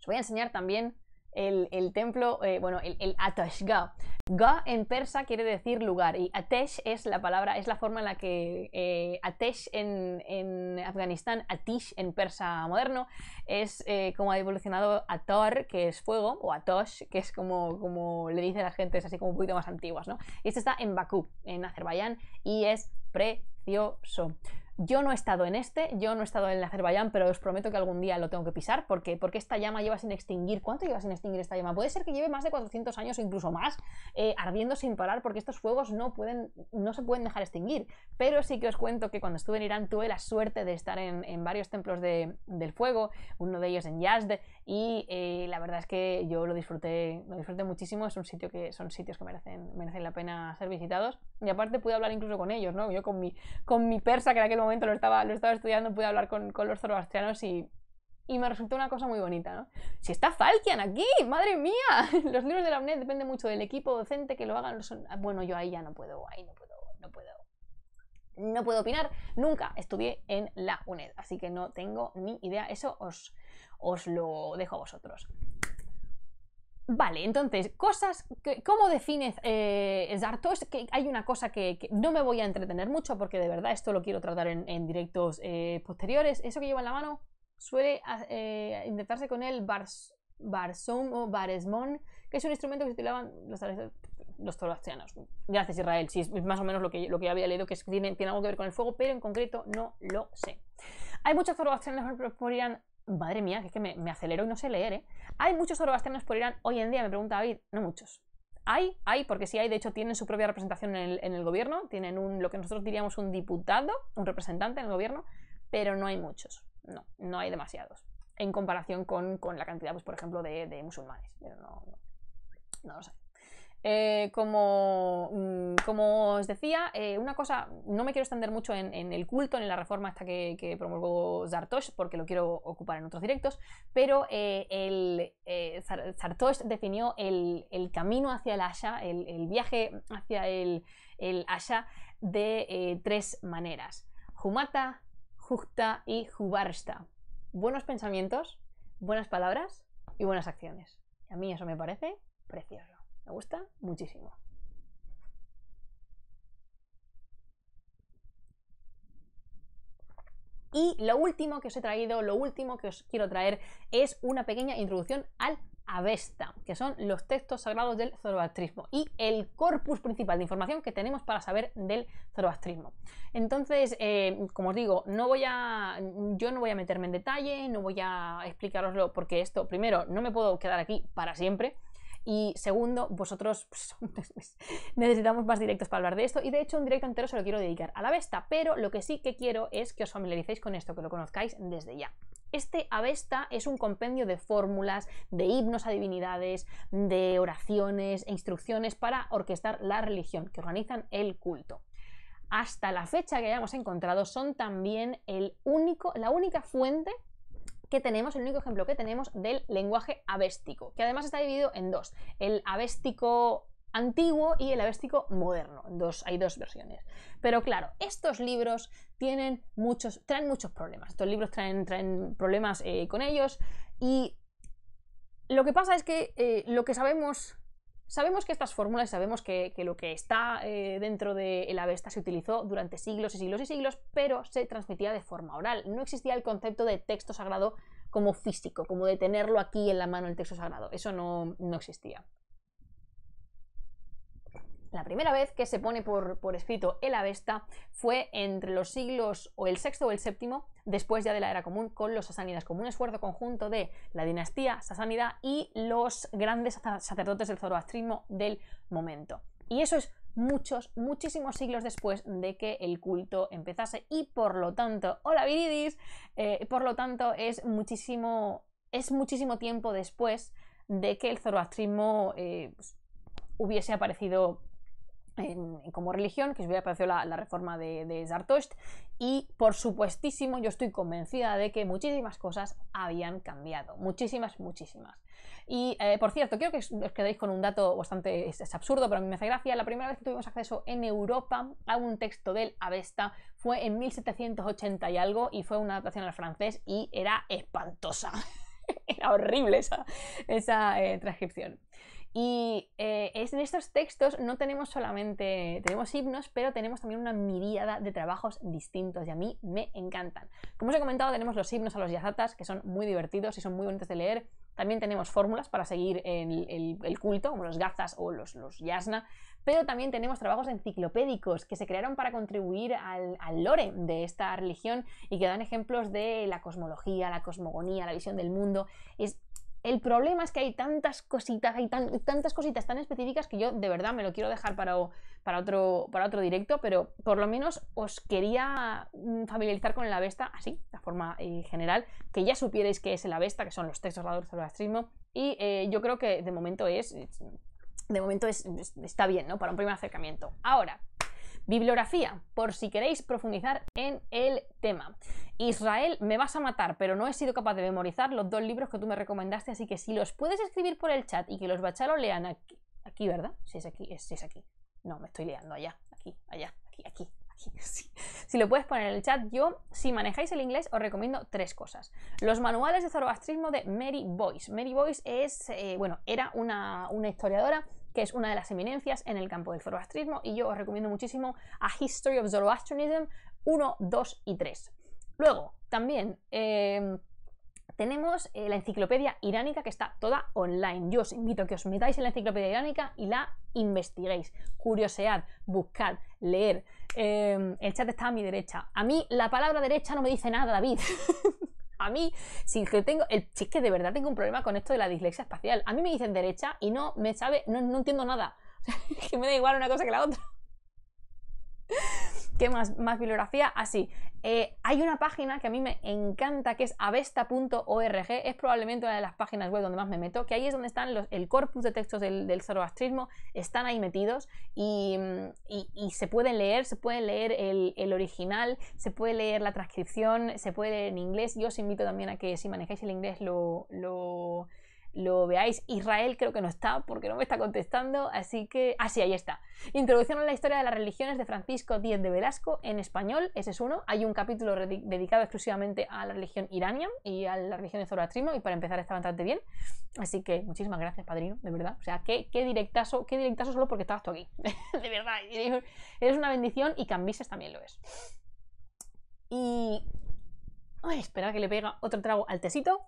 Speaker 1: Os voy a enseñar también el, templo, eh, bueno, el, el Atashga. Ga en persa quiere decir lugar y Atesh es la palabra, es la forma en la que eh, Atesh en, Afganistán, Atish en persa moderno, es eh, como ha evolucionado Ator, que es fuego, o Atosh, que es como, como le dice la gente, es así como un poquito más antiguas, ¿no? Y esto está en Bakú, en Azerbaiyán, y es precioso. Yo no he estado en este, yo no he estado en Azerbaiyán, pero os prometo que algún día lo tengo que pisar, porque, porque esta llama lleva sin extinguir. ¿Cuánto lleva sin extinguir esta llama? Puede ser que lleve más de 400 años o incluso más eh, ardiendo sin parar, porque estos fuegos no, pueden, no se pueden dejar extinguir. Pero sí que os cuento que cuando estuve en Irán tuve la suerte de estar en, varios templos del fuego, uno de ellos en Yazd, y eh, la verdad es que yo lo disfruté, lo disfruté muchísimo. Es un sitio que son sitios que merecen, merecen la pena ser visitados. Y aparte pude hablar incluso con ellos, ¿no? Yo con mi, con mi persa que era aquel momento lo estaba, lo estaba estudiando, pude hablar con, con los zoroastrianos y, y, me resultó una cosa muy bonita, Si está Falkian aquí, madre mía, <laughs> los libros de la UNED depende mucho del equipo docente que lo hagan. Bueno, yo ahí ya no puedo, ahí no puedo, no puedo. No puedo opinar, nunca estudié en la UNED, así que no tengo ni idea. Eso os lo dejo a vosotros. Vale, entonces, cosas, que, ¿cómo defines eh, Zartos? Que hay una cosa que, no me voy a entretener mucho porque de verdad esto lo quiero tratar en, directos eh, posteriores. Eso que lleva en la mano suele ah, eh, intentarse con el bars, o Baresmon, que es un instrumento que se utilizaban los, los Gracias Israel, sí, es más o menos lo que, lo que había leído, que tiene, tiene, algo que ver con el fuego, pero en concreto no lo sé. Hay muchos zoroastrianos que proponían Madre mía, que es que me, acelero y no sé leer, ¿eh? Hay muchos orbastianos por Irán hoy en día, me pregunta David. No muchos. Hay, hay, porque sí hay, de hecho tienen su propia representación en el, en el gobierno, tienen un, lo que nosotros diríamos un diputado, un representante en el gobierno, pero no hay muchos, no, no hay demasiados, en comparación con, con la cantidad, pues, por ejemplo, de, musulmanes, pero no, no, no eh, mm, como, os decía, eh, una cosa, no me quiero extender mucho en, el culto, en la reforma esta que, que, promulgó Zartosh, porque lo quiero ocupar en otros directos, pero eh, eh Zartosh definió el, camino hacia el Asha, el, viaje hacia el, Asha, de tres maneras: Jumata Jukta y Jubarsta. Buenos pensamientos, buenas palabras y buenas acciones. A mí eso me parece precioso. Me gusta muchísimo. Y lo último que os he traído, lo último que os quiero traer es una pequeña introducción al Avesta, que son los textos sagrados del zoroastrismo y el corpus principal de información que tenemos para saber del zoroastrismo. Entonces, eh, como os digo, yo no voy a meterme en detalle, no voy a explicaroslo porque esto, primero, no me puedo quedar aquí para siempre. Y segundo, vosotros pues, <laughs> pues, pues, necesitamos más directos para hablar de esto. Y de hecho, un directo entero se lo quiero dedicar a la besta Pero lo que sí que quiero es que os familiaricéis con esto, que lo conozcáis desde ya. Este Avesta es un compendio de fórmulas, de himnos a divinidades, de oraciones e instrucciones para orquestar la religión, que organizan el culto hasta la fecha que hayamos encontrado son también el único, la única fuente que tenemos, el único ejemplo que tenemos del lenguaje avéstico, que además está dividido en dos, el avéstico antiguo y el avéstico moderno. Dos, hay dos versiones. Pero claro, estos libros tienen muchos, traen muchos problemas. Estos libros traen, traen problemas eh, con ellos y lo que pasa es que eh, lo que sabemos Sabemos que estas fórmulas, sabemos que, lo que está eh, dentro de la Avesta se utilizó durante siglos y siglos y siglos, pero se transmitía de forma oral. No existía el concepto de texto sagrado como físico, como de tenerlo aquí en la mano el texto sagrado. Eso no, no existía. La primera vez que se pone por, escrito el Avesta fue entre los siglos o el sexto o el séptimo, después ya de la era común, con los sasánidas, como un esfuerzo conjunto de la dinastía sasánida y los grandes sacerdotes del zoroastrismo del momento. Y eso es muchos, muchísimos siglos después de que el culto empezase y por lo tanto, hola Viridis, eh, por lo tanto es muchísimo, es muchísimo tiempo después de que el zoroastrismo eh, pues, hubiese aparecido como religión, que os hubiera parecido la, reforma de, de y por supuestísimo yo estoy convencida de que muchísimas cosas habían cambiado, muchísimas, muchísimas. Y eh, por cierto, creo que os quedéis con un dato bastante absurdo, pero a mí me hace gracia. La primera vez que tuvimos acceso en Europa a un texto del Avesta fue en 1780 y algo, y fue una adaptación al francés y era espantosa. <laughs> era horrible esa, eh, transcripción. Y eh, en estos textos no tenemos solamente, tenemos himnos, pero tenemos también una miríada de trabajos distintos y a mí me encantan. Como os he comentado, tenemos los himnos a los yazatas, que son muy divertidos y son muy bonitos de leer. También tenemos fórmulas para seguir el, culto, como los gazas o los, los yasna, pero también tenemos trabajos enciclopédicos que se crearon para contribuir al, lore de esta religión y que dan ejemplos de la cosmología, la cosmogonía, la visión del mundo. El problema es que hay tantas cositas, hay tantas cositas tan específicas que yo de verdad me lo quiero dejar para, para, otro, para otro directo, pero por lo menos os quería mm, familiarizar con el Avesta, así, de forma eh, general, que ya supierais que es el Avesta, que son los textos de del astrismo, y eh, yo creo que de momento es, de momento es, está bien, ¿no? Para un primer acercamiento. Ahora, Bibliografía, por si queréis profundizar en el tema. Israel, me vas a matar, pero no he sido capaz de memorizar los dos libros que tú me recomendaste, así que si los puedes escribir por el chat y que los bacharos lean aquí, aquí ¿verdad? Si es aquí, si es aquí. No, me estoy liando allá, aquí, allá, aquí, aquí, <laughs> Sí. Si lo puedes poner en el chat, yo, si manejáis el inglés, os recomiendo tres cosas. Los manuales de zoroastrismo de Mary Boyce. Mary Boyce es, eh, bueno, era una, una historiadora que es una de las eminencias en el campo del zoroastrismo, y yo os recomiendo muchísimo A History of Zoroastrianism 1, 2 y 3. Luego, también em, tenemos eh, la enciclopedia iránica que está toda online. Yo os invito a que os metáis en la enciclopedia iránica y la investiguéis, curiosead, buscad, leer. Em, el chat está a mi derecha. A mí la palabra derecha no me dice nada, David. <laughs> a mí, sin que tengo, el, si es que de verdad tengo un problema con esto de la dislexia espacial. A mí me dicen derecha y no me sabe, no, entiendo nada. <laughs> que me da igual una cosa que la otra. ¿Qué más, bibliografía? Así. Eh, hay una página que a mí me encanta que es avesta.org, es probablemente una de las páginas web donde más me meto, que ahí es donde están el corpus de textos del, del están ahí metidos mm, y, se pueden leer, se puede leer el, original, se puede leer la transcripción, se puede leer en inglés. Yo os invito también a que si manejáis el inglés lo lo veáis. Israel creo que no está porque no me está contestando, así que... Ah, sí, ahí está. Introducción a la historia de las religiones de Francisco Díez de Velasco en español, ese es uno. Hay un capítulo dedicado exclusivamente a la religión irania y a la religión de zoroastrismo y para empezar está bastante bien. Así que muchísimas gracias, padrino, de verdad. O sea, qué, qué directazo, qué directazo solo porque estabas tú aquí. <laughs> de verdad, eres una bendición y Cambises también lo es. Y... Ay, espera que le pega otro trago al tesito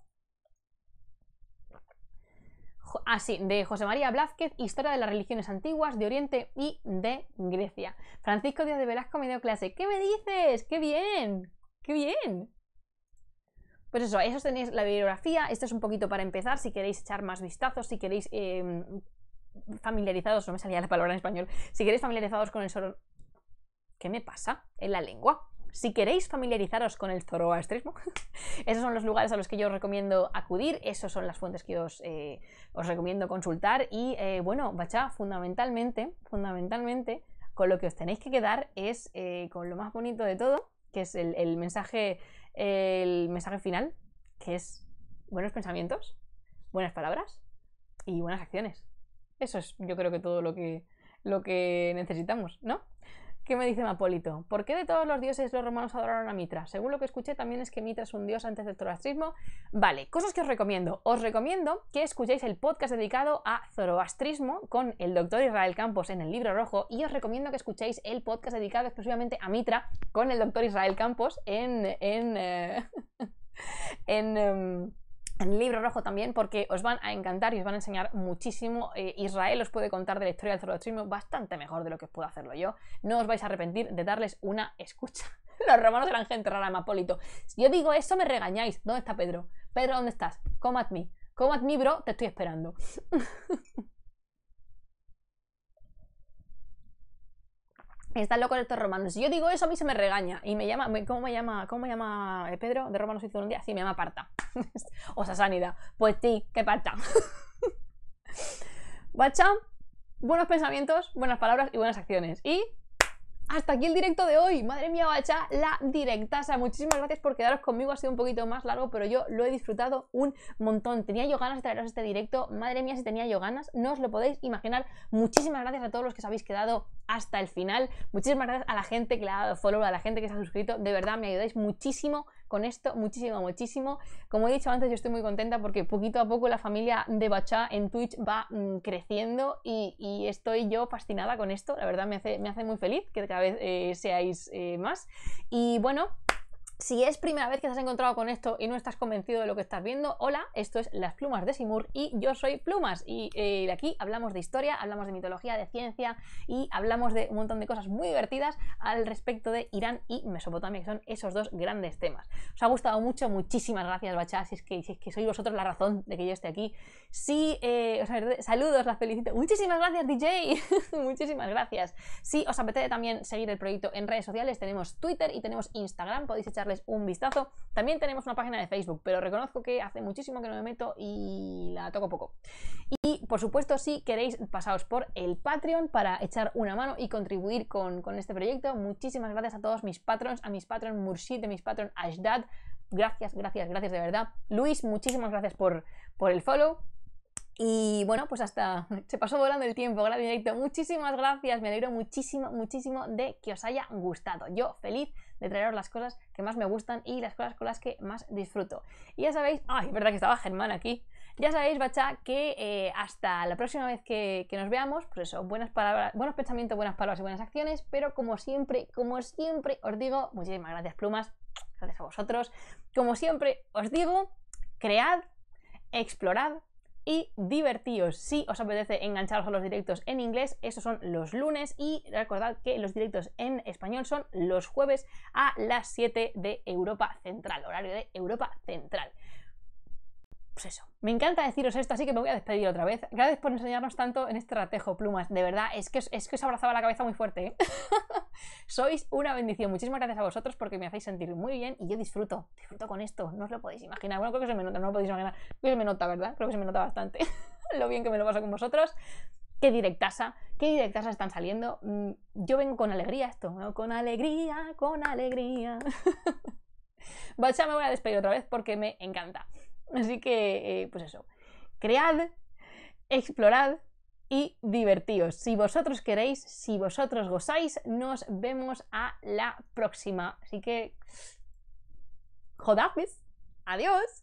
Speaker 1: así, ah, de José María Blázquez, Historia de las Religiones Antiguas de Oriente y de Grecia. Francisco Díaz de Velasco me dio clase. ¿Qué me dices? ¡Qué bien! ¡Qué bien! Pues eso, eso tenéis la bibliografía. Esto es un poquito para empezar, si queréis echar más vistazos, si queréis em, familiarizados, no me salía la palabra en español, si queréis familiarizados con el soror... ¿Qué me pasa en la lengua? Si queréis familiarizaros con el zoroastrismo, <laughs> esos son los lugares a los que yo os recomiendo acudir, esas son las fuentes que os, eh, recomiendo consultar y eh, bueno, Bachá, fundamentalmente, fundamentalmente, con lo que os tenéis que quedar es eh, con lo más bonito de todo, que es el, mensaje, el mensaje final, que es buenos pensamientos, buenas palabras y buenas acciones. Eso es, yo creo que todo lo que, lo que necesitamos, ¿no? ¿Qué me dice Mapolito? ¿Por qué de todos los dioses los romanos adoraron a Mitra? Según lo que escuché también es que Mitra es un dios antes del zoroastrismo. Vale, cosas que os recomiendo. Os recomiendo que escuchéis el podcast dedicado a zoroastrismo con el doctor Israel Campos en el libro rojo y os recomiendo que escuchéis el podcast dedicado exclusivamente a Mitra con el doctor Israel Campos en... en, eh, <laughs> en em, libro rojo también porque os van a encantar y os van a enseñar muchísimo. Eh, Israel os puede contar de la historia del zoroastrismo bastante mejor de lo que puedo hacerlo yo. No os vais a arrepentir de darles una escucha. <laughs> Los romanos eran gente rara, Mapolito. Si yo digo eso, me regañáis. ¿Dónde está Pedro? Pedro, ¿dónde estás? Come at me. Come at me, bro. Te estoy esperando. <laughs> Están locos estos romanos. Si yo digo eso, a mí se me regaña. Y me llama, ¿cómo me llama, cómo me llama eh, Pedro de Romanos hizo un día? Sí, me llama Parta. <laughs> o sanidad Pues ti, que Parta. Bacha, <laughs> buenos pensamientos, buenas palabras y buenas acciones. Y hasta aquí el directo de hoy. Madre mía, bacha, la directasa. Muchísimas gracias por quedaros conmigo. Ha sido un poquito más largo, pero yo lo he disfrutado un montón. Tenía yo ganas de traeros este directo. Madre mía, si tenía yo ganas. No os lo podéis imaginar. Muchísimas gracias a todos los que os habéis quedado hasta el final. Muchísimas gracias a la gente que le ha dado follow, a la gente que se ha suscrito. De verdad, me ayudáis muchísimo con esto muchísimo, muchísimo. Como he dicho antes, yo estoy muy contenta porque poquito a poco la familia de Bachá en Twitch va mm, creciendo y, estoy yo fascinada con esto. La verdad me hace, me hace muy feliz que cada vez eh, seáis eh, más. Y bueno, si es primera vez que te has encontrado con esto y no estás convencido de lo que estás viendo, hola, esto es Las Plumas de Simur y yo soy Plumas. Y eh, de aquí hablamos de historia, hablamos de mitología, de ciencia y hablamos de un montón de cosas muy divertidas al respecto de Irán y Mesopotamia, que son esos dos grandes temas. Os ha gustado mucho, muchísimas gracias, Bachá, si es que, sois vosotros la razón de que yo esté aquí. Sí, eh, saludos, las felicito. Muchísimas gracias, DJ. <laughs> muchísimas gracias. Si os apetece también seguir el proyecto en redes sociales, tenemos Twitter y tenemos Instagram, podéis echarle un vistazo. También tenemos una página de Facebook, pero reconozco que hace muchísimo que no me meto y la toco poco. Y por supuesto, si queréis, pasaos por el Patreon para echar una mano y contribuir con, este proyecto. Muchísimas gracias a todos mis patrons, a mis patrons Murshid a mis patrons Ashdad. Gracias, gracias, gracias de verdad. Luis, muchísimas gracias por, por el follow. Y bueno, pues hasta <laughs> se pasó volando el tiempo, gracias directo. Muchísimas gracias, me alegro muchísimo, muchísimo de que os haya gustado. Yo feliz de traeros las cosas que más me gustan y las cosas con las que más disfruto. Y ya sabéis, ay, verdad que estaba Germán aquí. Ya sabéis, Bacha, que eh, hasta la próxima vez que, que, nos veamos, pues eso, buenas palabras, buenos pensamientos, buenas palabras y buenas acciones, pero como siempre, como siempre, os digo, muchísimas gracias, plumas, gracias a vosotros. Como siempre, os digo, cread, explorad y divertíos, Si os apetece engancharos a los directos en inglés, estos son los lunes y recordad que los directos en español son los jueves a las 7 de Europa Central, horario de Europa Central pues eso, me encanta deciros esto, así que me voy a despedir otra vez. Gracias por enseñarnos tanto en este ratejo, plumas. De verdad, es que, es que os abrazaba la cabeza muy fuerte. ¿eh? <laughs> Sois una bendición. Muchísimas gracias a vosotros porque me hacéis sentir muy bien y yo disfruto. Disfruto con esto, no os lo podéis imaginar. Bueno, creo que se me nota, no lo podéis imaginar. Creo que se me nota, ¿verdad? Creo que se me nota bastante <laughs> lo bien que me lo paso con vosotros. Qué directasa, qué directasa están saliendo. Mm, yo vengo con alegría esto, con alegría, con alegría. Bacha, <laughs> pues me voy a despedir otra vez porque me encanta. Así que, eh, pues eso, cread, explorad y divertíos. Si vosotros queréis, si vosotros gozáis, nos vemos a la próxima. Así que, jodafes, adiós.